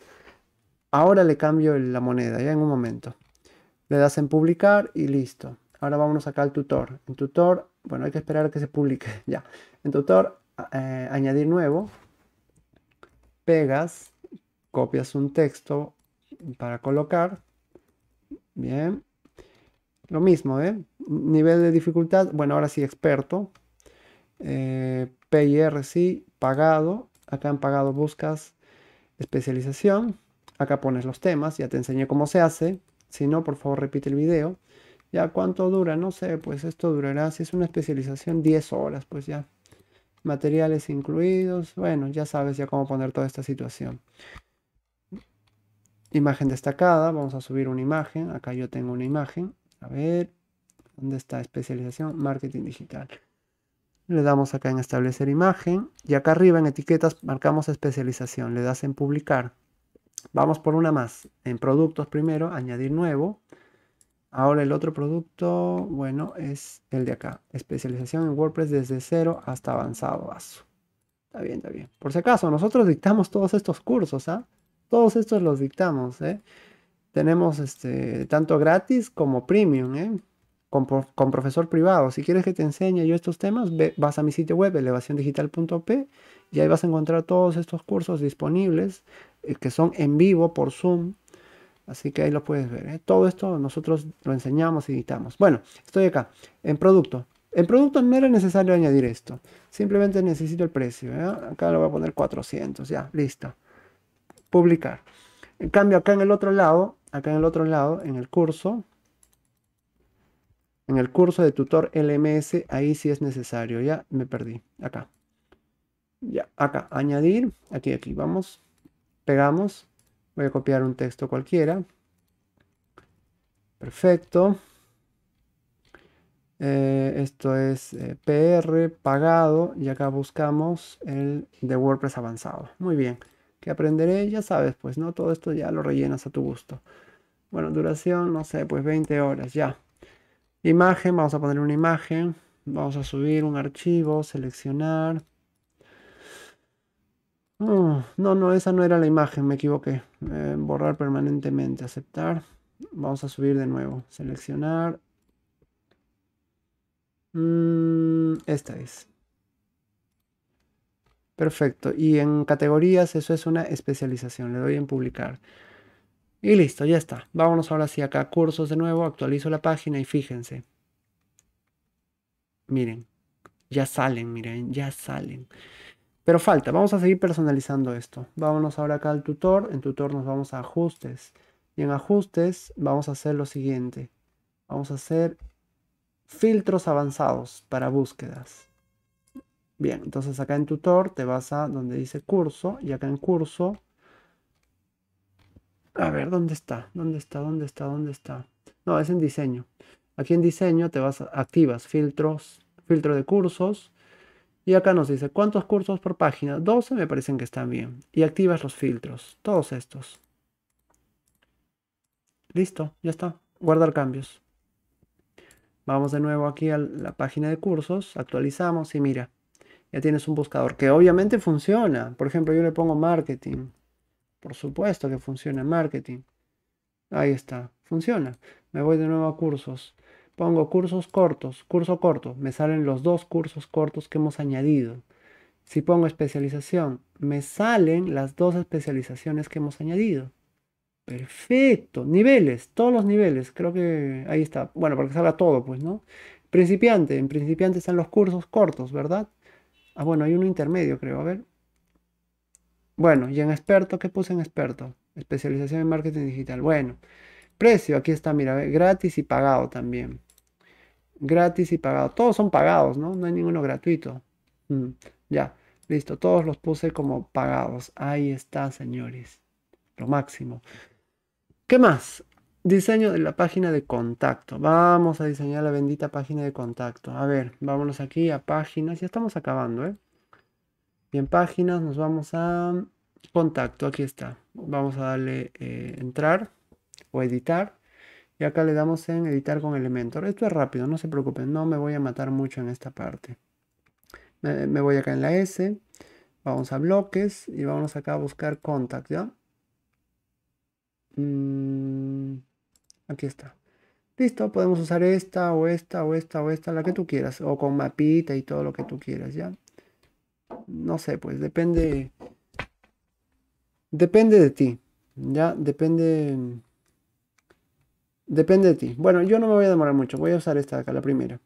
Ahora le cambio la moneda, ya en un momento. Le das en publicar y listo. Ahora vámonos acá al tutor. En tutor, bueno, hay que esperar a que se publique ya. En tutor, eh, añadir nuevo. Pegas, copias un texto para colocar. Bien. Lo mismo, ¿eh? Nivel de dificultad, bueno, ahora sí experto. Eh, PIR sí, pagado. Acá en pagado buscas especialización. Acá pones los temas, ya te enseñé cómo se hace. Si no, por favor repite el video. Ya cuánto dura, no sé, pues esto durará, si es una especialización, 10 horas, pues ya. Materiales incluidos, bueno, ya sabes ya cómo poner toda esta situación. Imagen destacada, vamos a subir una imagen, acá yo tengo una imagen, a ver, ¿dónde está? Especialización, marketing digital. Le damos acá en establecer imagen y acá arriba en etiquetas marcamos especialización. Le das en publicar. Vamos por una más. En productos primero, añadir nuevo. Ahora el otro producto, bueno, es el de acá. Especialización en WordPress desde cero hasta avanzado Está bien, está bien. Por si acaso, nosotros dictamos todos estos cursos, ¿ah? Todos estos los dictamos, ¿eh? Tenemos este, tanto gratis como premium, ¿eh? con, profesor privado. Si quieres que te enseñe yo estos temas, vas a mi sitio web, elevaciondigital.p, y ahí vas a encontrar todos estos cursos disponibles eh, que son en vivo por Zoom. Así que ahí lo puedes ver. ¿eh? Todo esto nosotros lo enseñamos y editamos. Bueno, estoy acá, en producto. En producto no era necesario añadir esto. Simplemente necesito el precio. Acá lo voy a poner 400. Ya, listo. Publicar. En cambio, acá en el otro lado acá en el otro lado, en el curso, en el curso de tutor LMS, ahí sí es necesario. Ya me perdí. Acá. Ya, acá. Añadir. Aquí, aquí. Vamos. Pegamos. Voy a copiar un texto cualquiera. Perfecto. Eh, esto es eh, PR pagado y acá buscamos el de WordPress avanzado. Muy bien. ¿Qué aprenderé? Ya sabes, pues no, todo esto ya lo rellenas a tu gusto. Bueno, duración, no sé, pues 20 horas, ya. Imagen, vamos a poner una imagen. Vamos a subir un archivo, seleccionar. Mm, no, no, esa no era la imagen, me equivoqué. Eh, borrar permanentemente, aceptar. Vamos a subir de nuevo, seleccionar. Mm, esta es. Perfecto. Y en categorías, eso es una especialización. Le doy en publicar. Y listo, ya está. Vámonos ahora sí acá, cursos de nuevo, actualizo la página y fíjense. Miren, ya salen, miren, ya salen. Pero falta, vamos a seguir personalizando esto. Vámonos ahora acá al tutor, en tutor nos vamos a ajustes. Y en ajustes vamos a hacer lo siguiente. Vamos a hacer filtros avanzados para búsquedas. Bien, entonces acá en tutor te vas a donde dice curso y acá en curso a ver, ¿dónde está? ¿Dónde está? ¿Dónde está? ¿Dónde está? No, es en diseño. Aquí en diseño te vas, activas filtros, filtro de cursos. Y acá nos dice, ¿cuántos cursos por página? 12 me parecen que están bien. Y activas los filtros, todos estos. Listo, ya está. Guardar cambios. Vamos de nuevo aquí a la página de cursos, actualizamos y mira, ya tienes un buscador que obviamente funciona. Por ejemplo, yo le pongo marketing. Por supuesto que funciona marketing. Ahí está, funciona. Me voy de nuevo a cursos. Pongo cursos cortos, curso corto. Me salen los dos cursos cortos que hemos añadido. Si pongo especialización, me salen las dos especializaciones que hemos añadido. Perfecto. Niveles, todos los niveles. Creo que ahí está. Bueno, porque salga todo, pues, ¿no? Principiante. En principiante están los cursos cortos, ¿verdad? Ah, bueno, hay uno intermedio, creo. A ver. Bueno, y en experto, ¿qué puse en experto? Especialización en marketing digital. Bueno, precio, aquí está, mira, gratis y pagado también. Gratis y pagado. Todos son pagados, ¿no? No hay ninguno gratuito. Mm, ya, listo. Todos los puse como pagados. Ahí está, señores. Lo máximo. ¿Qué más? Diseño de la página de contacto. Vamos a diseñar la bendita página de contacto. A ver, vámonos aquí a páginas. Ya estamos acabando, ¿eh? Bien, páginas, nos vamos a contacto, aquí está. Vamos a darle eh, entrar o editar. Y acá le damos en editar con Elementor. Esto es rápido, no se preocupen, no me voy a matar mucho en esta parte. Me, voy acá en la S, vamos a bloques y vamos acá a buscar contact, ¿ya? Mm, aquí está. Listo, podemos usar esta o esta o esta o esta, la que tú quieras. O con mapita y todo lo que tú quieras, ¿ya? no sé, pues depende. Depende de ti. Ya, depende. Depende de ti. Bueno, yo no me voy a demorar mucho. Voy a usar esta de acá, la primera.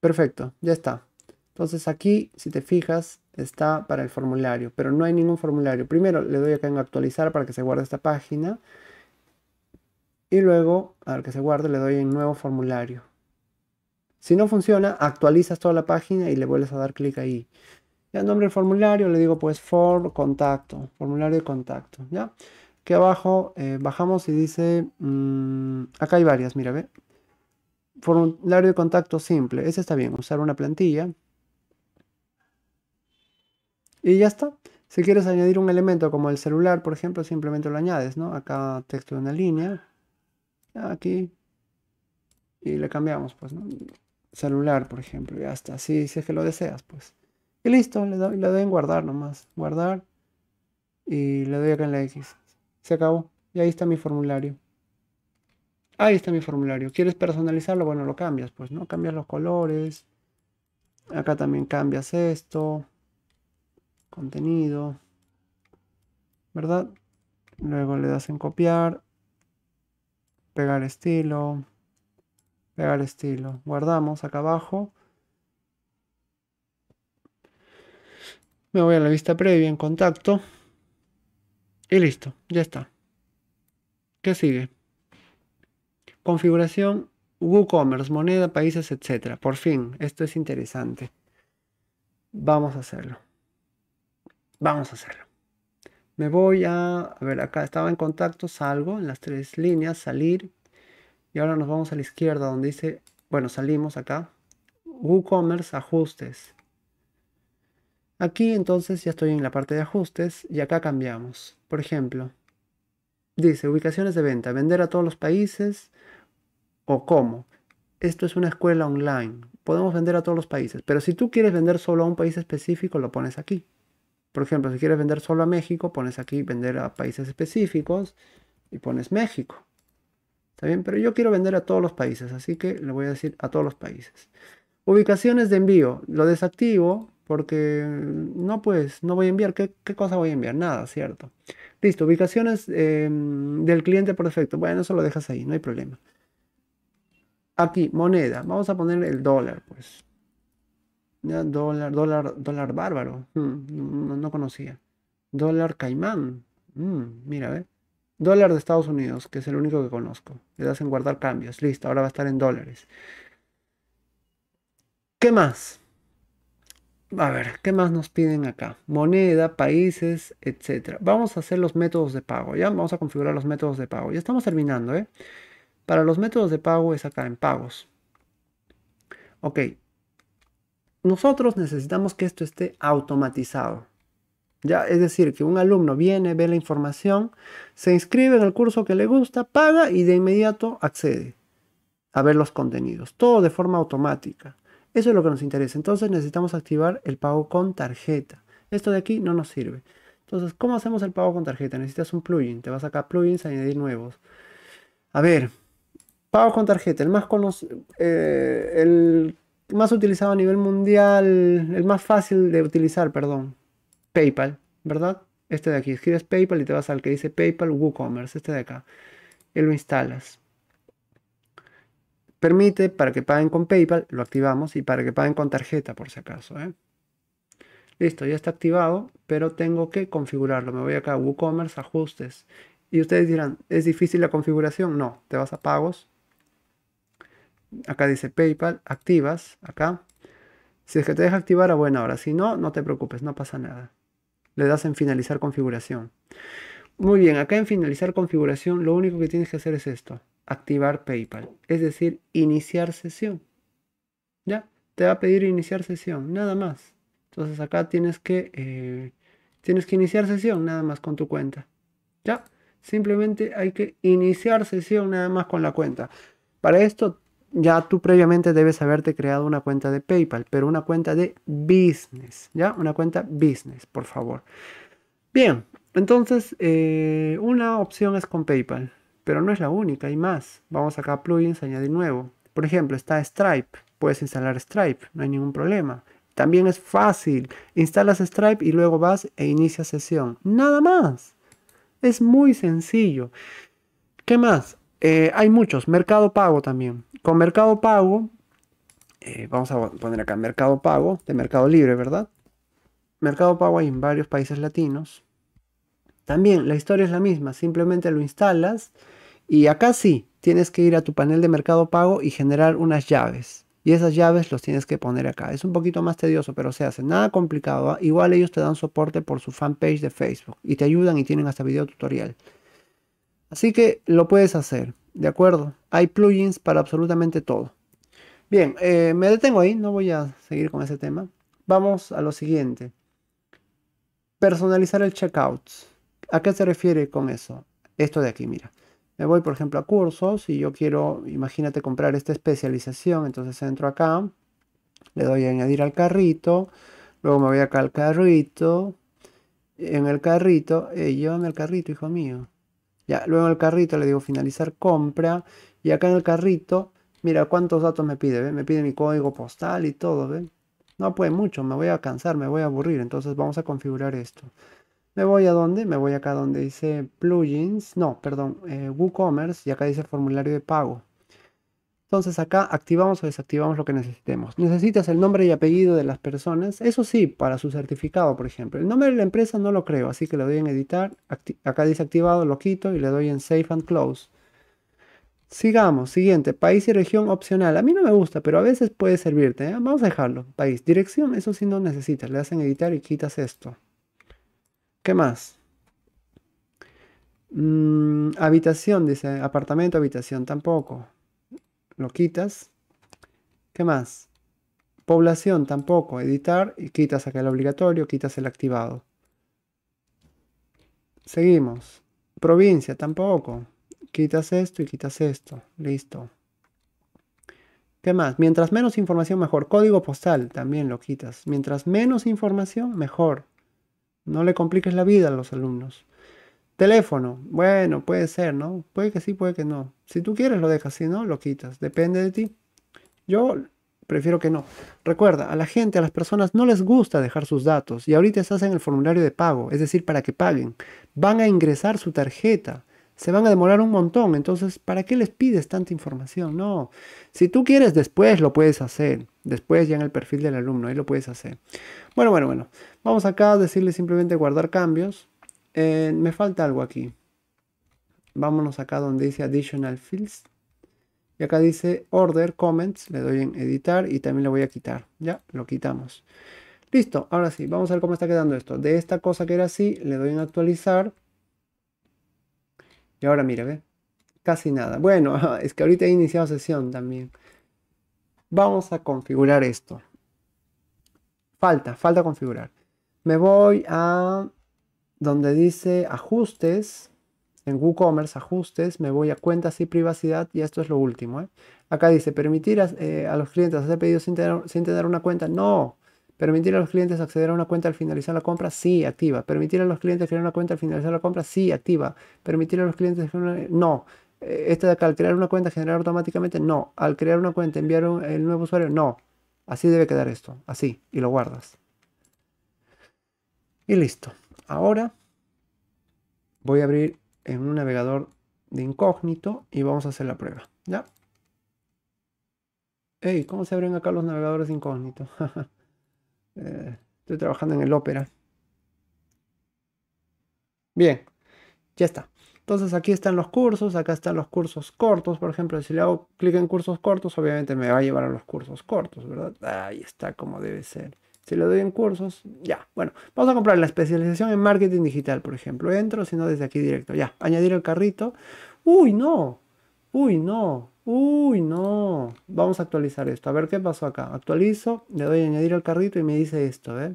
Perfecto, ya está. Entonces aquí, si te fijas, está para el formulario, pero no hay ningún formulario. Primero le doy acá en actualizar para que se guarde esta página. Y luego, al que se guarde, le doy en nuevo formulario. Si no funciona, actualizas toda la página y le vuelves a dar clic ahí. Ya nombre el formulario, le digo pues for contacto, formulario de contacto, ¿ya? Que abajo eh, bajamos y dice, mm, acá hay varias, mira, ve. Formulario de contacto simple, ese está bien, usar una plantilla. Y ya está. Si quieres añadir un elemento como el celular, por ejemplo, simplemente lo añades, ¿no? Acá texto de una línea, aquí, y le cambiamos, pues, celular, por ejemplo, y hasta si es que lo deseas, pues. Y listo, le doy, le doy en guardar nomás, guardar, y le doy acá en la X. Se acabó, y ahí está mi formulario. Ahí está mi formulario. ¿Quieres personalizarlo? Bueno, lo cambias, pues, ¿no? Cambias los colores. Acá también cambias esto. Contenido. ¿Verdad? Luego le das en copiar. Pegar estilo. Pegar estilo. Guardamos acá abajo. Me voy a la vista previa en contacto. Y listo, ya está. ¿Qué sigue? Configuración WooCommerce, moneda, países, etc. Por fin, esto es interesante. Vamos a hacerlo. Vamos a hacerlo. Me voy a, a ver, acá estaba en contacto, salgo en las tres líneas, salir, y ahora nos vamos a la izquierda donde dice, bueno, salimos acá. WooCommerce, ajustes. Aquí entonces ya estoy en la parte de ajustes y acá cambiamos. Por ejemplo, dice ubicaciones de venta, vender a todos los países o cómo. Esto es una escuela online. Podemos vender a todos los países, pero si tú quieres vender solo a un país específico, lo pones aquí. Por ejemplo, si quieres vender solo a México, pones aquí vender a países específicos y pones México. ¿Está Pero yo quiero vender a todos los países, así que le voy a decir a todos los países. Ubicaciones de envío. Lo desactivo porque mm, no, pues, no voy a enviar. ¿Qué, cosa voy a enviar? Nada, ¿cierto? Listo, ubicaciones em, del cliente perfecto. Bueno, eso lo dejas ahí, no hay problema. Aquí, moneda. Vamos a poner el dólar, pues. dólar, dólar, dólar bárbaro. Hmm, no, conocía. Dólar caimán. Hmm, mira, a ver. Dólar de Estados Unidos, que es el único que conozco. Le das en guardar cambios. Listo, ahora va a estar en dólares. ¿Qué más? A ver, ¿qué más nos piden acá? Moneda, países, etcétera, Vamos a hacer los métodos de pago, ¿ya? Vamos a configurar los métodos de pago. Ya estamos terminando, ¿eh? Para los métodos de pago es acá en pagos. Ok. Nosotros necesitamos que esto esté automatizado. ¿ya? Es decir, que un alumno viene, ve la información, se inscribe en el curso que le gusta, paga y de inmediato accede a ver los contenidos, todo de forma automática. Eso es lo que nos interesa. Entonces necesitamos activar el pago con tarjeta. Esto de aquí no nos sirve. Entonces, ¿cómo hacemos el pago con tarjeta? Necesitas un plugin. Te vas acá a plugins, añadir nuevos. A ver, pago con tarjeta. El más, eh, el más utilizado a nivel mundial, el más fácil de utilizar, perdón. PayPal, ¿verdad? Este de aquí, escribes PayPal y te vas al que dice PayPal WooCommerce, este de acá. Y lo instalas. Permite para que paguen con PayPal, lo activamos, y para que paguen con tarjeta, por si acaso. ¿eh? Listo, ya está activado, pero tengo que configurarlo. Me voy acá a WooCommerce, ajustes. Y ustedes dirán, ¿es difícil la configuración? No, te vas a pagos. Acá dice PayPal, activas, acá. Si es que te deja activar, a ah, buena hora. Si no, no te preocupes, no pasa nada le das en finalizar configuración. Muy bien, acá en finalizar configuración lo único que tienes que hacer es esto, activar PayPal, es decir, iniciar sesión. ¿Ya? Te va a pedir iniciar sesión, nada más. Entonces acá tienes que, eh, tienes que iniciar sesión nada más con tu cuenta. ¿Ya? Simplemente hay que iniciar sesión nada más con la cuenta. Para esto ya tú previamente debes haberte creado una cuenta de PayPal, pero una cuenta de business, ¿ya? Una cuenta business, por favor. Bien, entonces eh, una opción es con PayPal, pero no es la única, hay más. Vamos acá a plugins, añadir nuevo. Por ejemplo, está Stripe, puedes instalar Stripe, no hay ningún problema. También es fácil, instalas Stripe y luego vas e inicias sesión. Nada más, es muy sencillo. ¿Qué más? Eh, hay muchos. Mercado Pago también. Con Mercado Pago, eh, vamos a poner acá Mercado Pago, de Mercado Libre, ¿verdad? Mercado Pago hay en varios países latinos. También la historia es la misma, simplemente lo instalas y acá sí, tienes que ir a tu panel de Mercado Pago y generar unas llaves. Y esas llaves los tienes que poner acá. Es un poquito más tedioso, pero se hace nada complicado. ¿ah? Igual ellos te dan soporte por su fanpage de Facebook y te ayudan y tienen hasta video tutorial. Así que lo puedes hacer, ¿de acuerdo? Hay plugins para absolutamente todo. Bien, eh, me detengo ahí, no voy a seguir con ese tema. Vamos a lo siguiente. Personalizar el checkout. ¿A qué se refiere con eso? Esto de aquí, mira. Me voy, por ejemplo, a cursos y yo quiero, imagínate, comprar esta especialización. Entonces entro acá, le doy a añadir al carrito, luego me voy acá al carrito, en el carrito, eh, en el carrito, hijo mío. Ya, luego en el carrito le digo finalizar compra. Y acá en el carrito, mira cuántos datos me pide, Me pide mi código postal y todo, No puede mucho, me voy a cansar, me voy a aburrir. Entonces vamos a configurar esto. Me voy a dónde? Me voy acá donde dice plugins. No, perdón, eh, WooCommerce. Y acá dice formulario de pago. Entonces acá activamos o desactivamos lo que necesitemos. Necesitas el nombre y apellido de las personas. Eso sí, para su certificado, por ejemplo. El nombre de la empresa no lo creo, así que le doy en editar. Acá desactivado, lo quito y le doy en Save and Close. Sigamos, siguiente, país y región opcional. A mí no me gusta, pero a veces puede servirte. ¿eh? Vamos a dejarlo. País, dirección, eso sí no necesitas. Le hacen editar y quitas esto. ¿Qué más? Mm, habitación, dice apartamento, habitación, tampoco lo quitas. ¿Qué más? Población tampoco, editar y quitas acá el obligatorio, quitas el activado. Seguimos. Provincia tampoco. Quitas esto y quitas esto. Listo. ¿Qué más? Mientras menos información, mejor. Código postal también lo quitas. Mientras menos información, mejor. No le compliques la vida a los alumnos. Teléfono, bueno, puede ser, ¿no? Puede que sí, puede que no. Si tú quieres lo dejas, si no, lo quitas. Depende de ti. Yo prefiero que no. Recuerda, a la gente, a las personas no les gusta dejar sus datos y ahorita estás en el formulario de pago, es decir, para que paguen. Van a ingresar su tarjeta. Se van a demorar un montón, entonces, ¿para qué les pides tanta información? No. Si tú quieres, después lo puedes hacer. Después ya en el perfil del alumno, ahí lo puedes hacer. Bueno, bueno, bueno. Vamos acá a decirle simplemente guardar cambios. Eh, me falta algo aquí. Vámonos acá donde dice Additional Fields. Y acá dice Order Comments. Le doy en Editar y también le voy a quitar. Ya, lo quitamos. Listo, ahora sí, vamos a ver cómo está quedando esto. De esta cosa que era así, le doy en Actualizar. Y ahora mira, ve. Casi nada. Bueno, es que ahorita he iniciado sesión también. Vamos a configurar esto. Falta, falta configurar. Me voy a donde dice ajustes, en WooCommerce, ajustes, me voy a cuentas y privacidad y esto es lo último. ¿eh? Acá dice, permitir eh, a, los clientes hacer pedidos sin tener, una cuenta, no. Permitir a los clientes acceder a una cuenta al finalizar la compra, sí, activa. Permitir a los clientes crear una cuenta al finalizar la compra, sí, activa. Permitir a los clientes no. Este de acá, al crear una cuenta, generar automáticamente, no. Al crear una cuenta, enviar un, el nuevo usuario, no. Así debe quedar esto, así, y lo guardas. Y listo. Ahora voy a abrir en un navegador de incógnito y vamos a hacer la prueba. ¿Ya? Ey, ¿cómo se abren acá los navegadores de incógnito? Eh, estoy trabajando en el Opera. Bien, ya está. Entonces aquí están los cursos, acá están los cursos cortos, por ejemplo, si le hago clic en cursos cortos, obviamente me va a llevar a los cursos cortos, ¿verdad? Ahí está como debe ser. Si le doy en cursos, ya. Bueno, vamos a comprar la especialización en marketing digital, por ejemplo. Entro, sino desde aquí directo. Ya, añadir el carrito. Uy, no. Uy, no. Uy, no. Vamos a actualizar esto. A ver qué pasó acá. Actualizo, le doy añadir al carrito y me dice esto, ¿eh?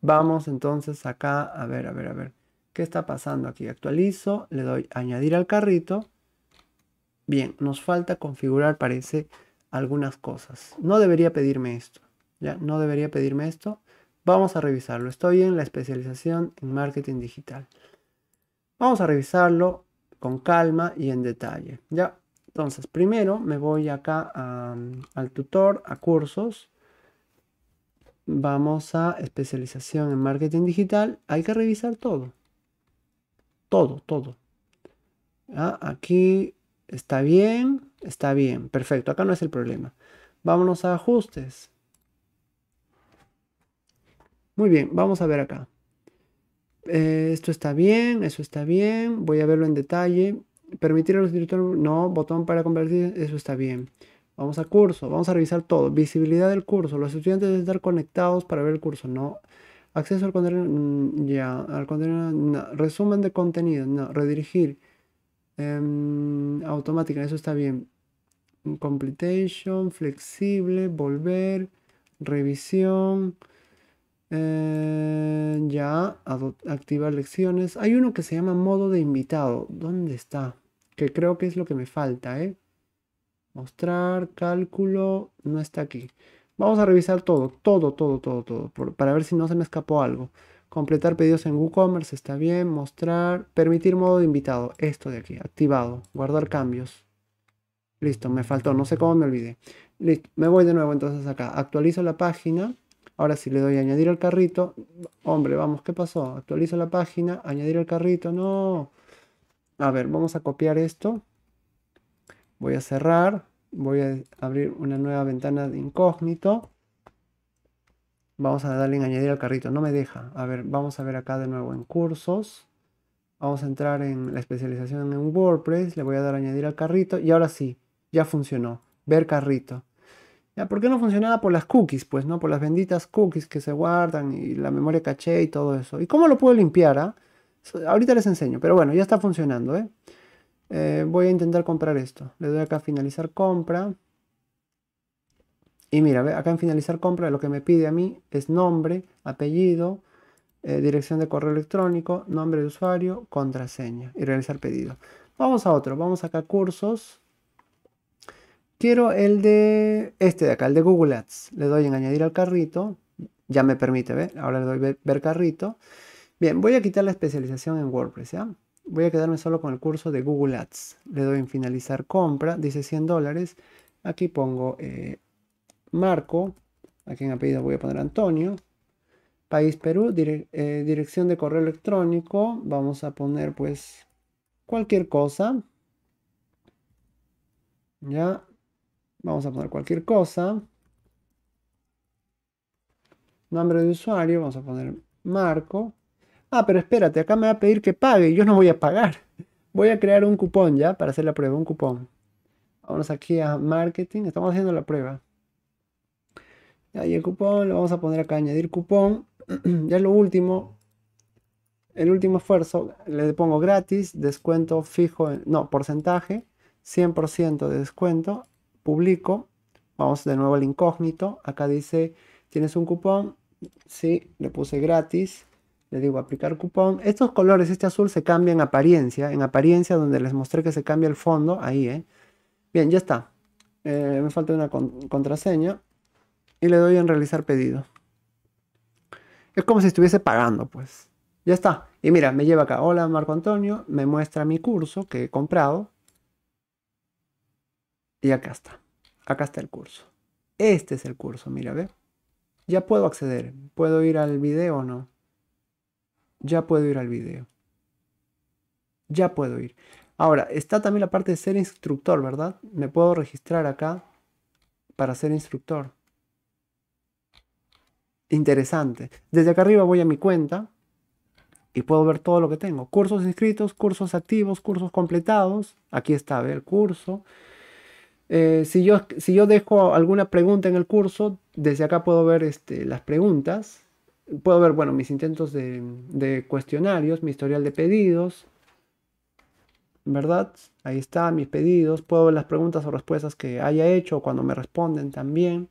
Vamos entonces acá, a ver, a ver, a ver. ¿Qué está pasando aquí? Actualizo, le doy añadir al carrito. Bien, nos falta configurar, parece, algunas cosas. No debería pedirme esto ya no debería pedirme esto. Vamos a revisarlo. Estoy en la especialización en marketing digital. Vamos a revisarlo con calma y en detalle. Ya, entonces primero me voy acá al tutor, a cursos. Vamos a especialización en marketing digital. Hay que revisar todo. Todo, todo. Aquí está bien, está bien. Perfecto, acá no es el problema. Vámonos a ajustes. Muy bien, vamos a ver acá. Eh, esto está bien, eso está bien. Voy a verlo en detalle. Permitir a los directores. No, botón para convertir. Eso está bien. Vamos a curso, vamos a revisar todo. Visibilidad del curso. Los estudiantes deben estar conectados para ver el curso. No. Acceso al contenido. Mm, ya. Al contenido. No. Resumen de contenido. No. Redirigir. Em, automática. Eso está bien. Completation. Flexible. Volver. Revisión. Eh, ya, activar lecciones. Hay uno que se llama modo de invitado. ¿Dónde está? Que creo que es lo que me falta, ¿eh? Mostrar, cálculo, no está aquí. Vamos a revisar todo, todo, todo, todo, todo, para ver si no se me escapó algo. Completar pedidos en WooCommerce, está bien. Mostrar, permitir modo de invitado. Esto de aquí, activado. Guardar cambios. Listo, me faltó, no sé cómo me olvidé. Listo, me voy de nuevo entonces acá. Actualizo la página Ahora si le doy a añadir al carrito, hombre, vamos, ¿qué pasó? Actualizo la página, añadir al carrito, no. A ver, vamos a copiar esto. Voy a cerrar, voy a abrir una nueva ventana de incógnito. Vamos a darle en añadir al carrito, no me deja. A ver, vamos a ver acá de nuevo en cursos. Vamos a entrar en la especialización en WordPress, le voy a dar añadir al carrito y ahora sí, ya funcionó. Ver carrito por qué no funcionaba? Por las cookies, pues, ¿no? Por las benditas cookies que se guardan y la memoria caché y todo eso. ¿Y cómo lo puedo limpiar? Ah? Ahorita les enseño, pero bueno, ya está funcionando, ¿eh? Eh, voy a intentar comprar esto. Le doy acá a finalizar compra. Y mira, acá en finalizar compra lo que me pide a mí es nombre, apellido, eh, dirección de correo electrónico, nombre de usuario, contraseña y realizar pedido. Vamos a otro, vamos acá a cursos. Quiero el de este de acá, el de Google Ads. Le doy en añadir al carrito. Ya me permite ver. Ahora le doy ver, carrito. Bien, voy a quitar la especialización en WordPress. ¿ya? Voy a quedarme solo con el curso de Google Ads. Le doy en finalizar compra. Dice 100 dólares. Aquí pongo eh, Marco. Aquí en apellido voy a poner Antonio. País Perú. Eh, dirección de correo electrónico. Vamos a poner pues cualquier cosa. Ya, Vamos a poner cualquier cosa. Nombre de usuario, vamos a poner Marco. Ah, pero espérate, acá me va a pedir que pague yo no voy a pagar. Voy a crear un cupón ya para hacer la prueba, un cupón. Vamos aquí a marketing, estamos haciendo la prueba. Ahí el cupón, lo vamos a poner acá, añadir cupón. ya lo último, el último esfuerzo, le pongo gratis, descuento fijo, no, porcentaje, 100% de descuento publico, vamos de nuevo al incógnito, acá dice, tienes un cupón, sí, le puse gratis, le digo aplicar cupón. Estos colores, este azul se cambia en apariencia, en apariencia donde les mostré que se cambia el fondo, ahí, ¿eh? Bien, ya está. Eh, me falta una contraseña y le doy en realizar pedido. Es como si estuviese pagando, pues. Ya está. Y mira, me lleva acá, hola Marco Antonio, me muestra mi curso que he comprado. Y acá está. Acá está el curso. Este es el curso, mira, ve. Ya puedo acceder. ¿Puedo ir al video o no? Ya puedo ir al video. Ya puedo ir. Ahora, está también la parte de ser instructor, ¿verdad? Me puedo registrar acá para ser instructor. Interesante. Desde acá arriba voy a mi cuenta y puedo ver todo lo que tengo. Cursos inscritos, cursos activos, cursos completados. Aquí está, ve el curso. Eh, si, yo, si yo dejo alguna pregunta en el curso, desde acá puedo ver este, las preguntas, puedo ver, bueno, mis intentos de, de cuestionarios, mi historial de pedidos, ¿verdad? Ahí están mis pedidos, puedo ver las preguntas o respuestas que haya hecho cuando me responden también.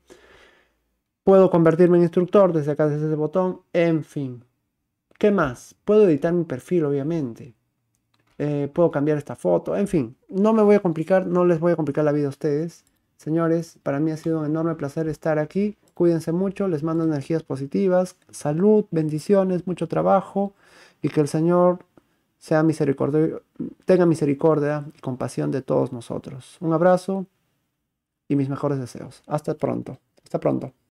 Puedo convertirme en instructor desde acá, desde ese botón, en fin. ¿Qué más? Puedo editar mi perfil, obviamente. Eh, puedo cambiar esta foto, en fin, no me voy a complicar, no les voy a complicar la vida a ustedes. Señores, para mí ha sido un enorme placer estar aquí. Cuídense mucho, les mando energías positivas, salud, bendiciones, mucho trabajo y que el Señor sea tenga misericordia y compasión de todos nosotros. Un abrazo y mis mejores deseos. Hasta pronto. Hasta pronto.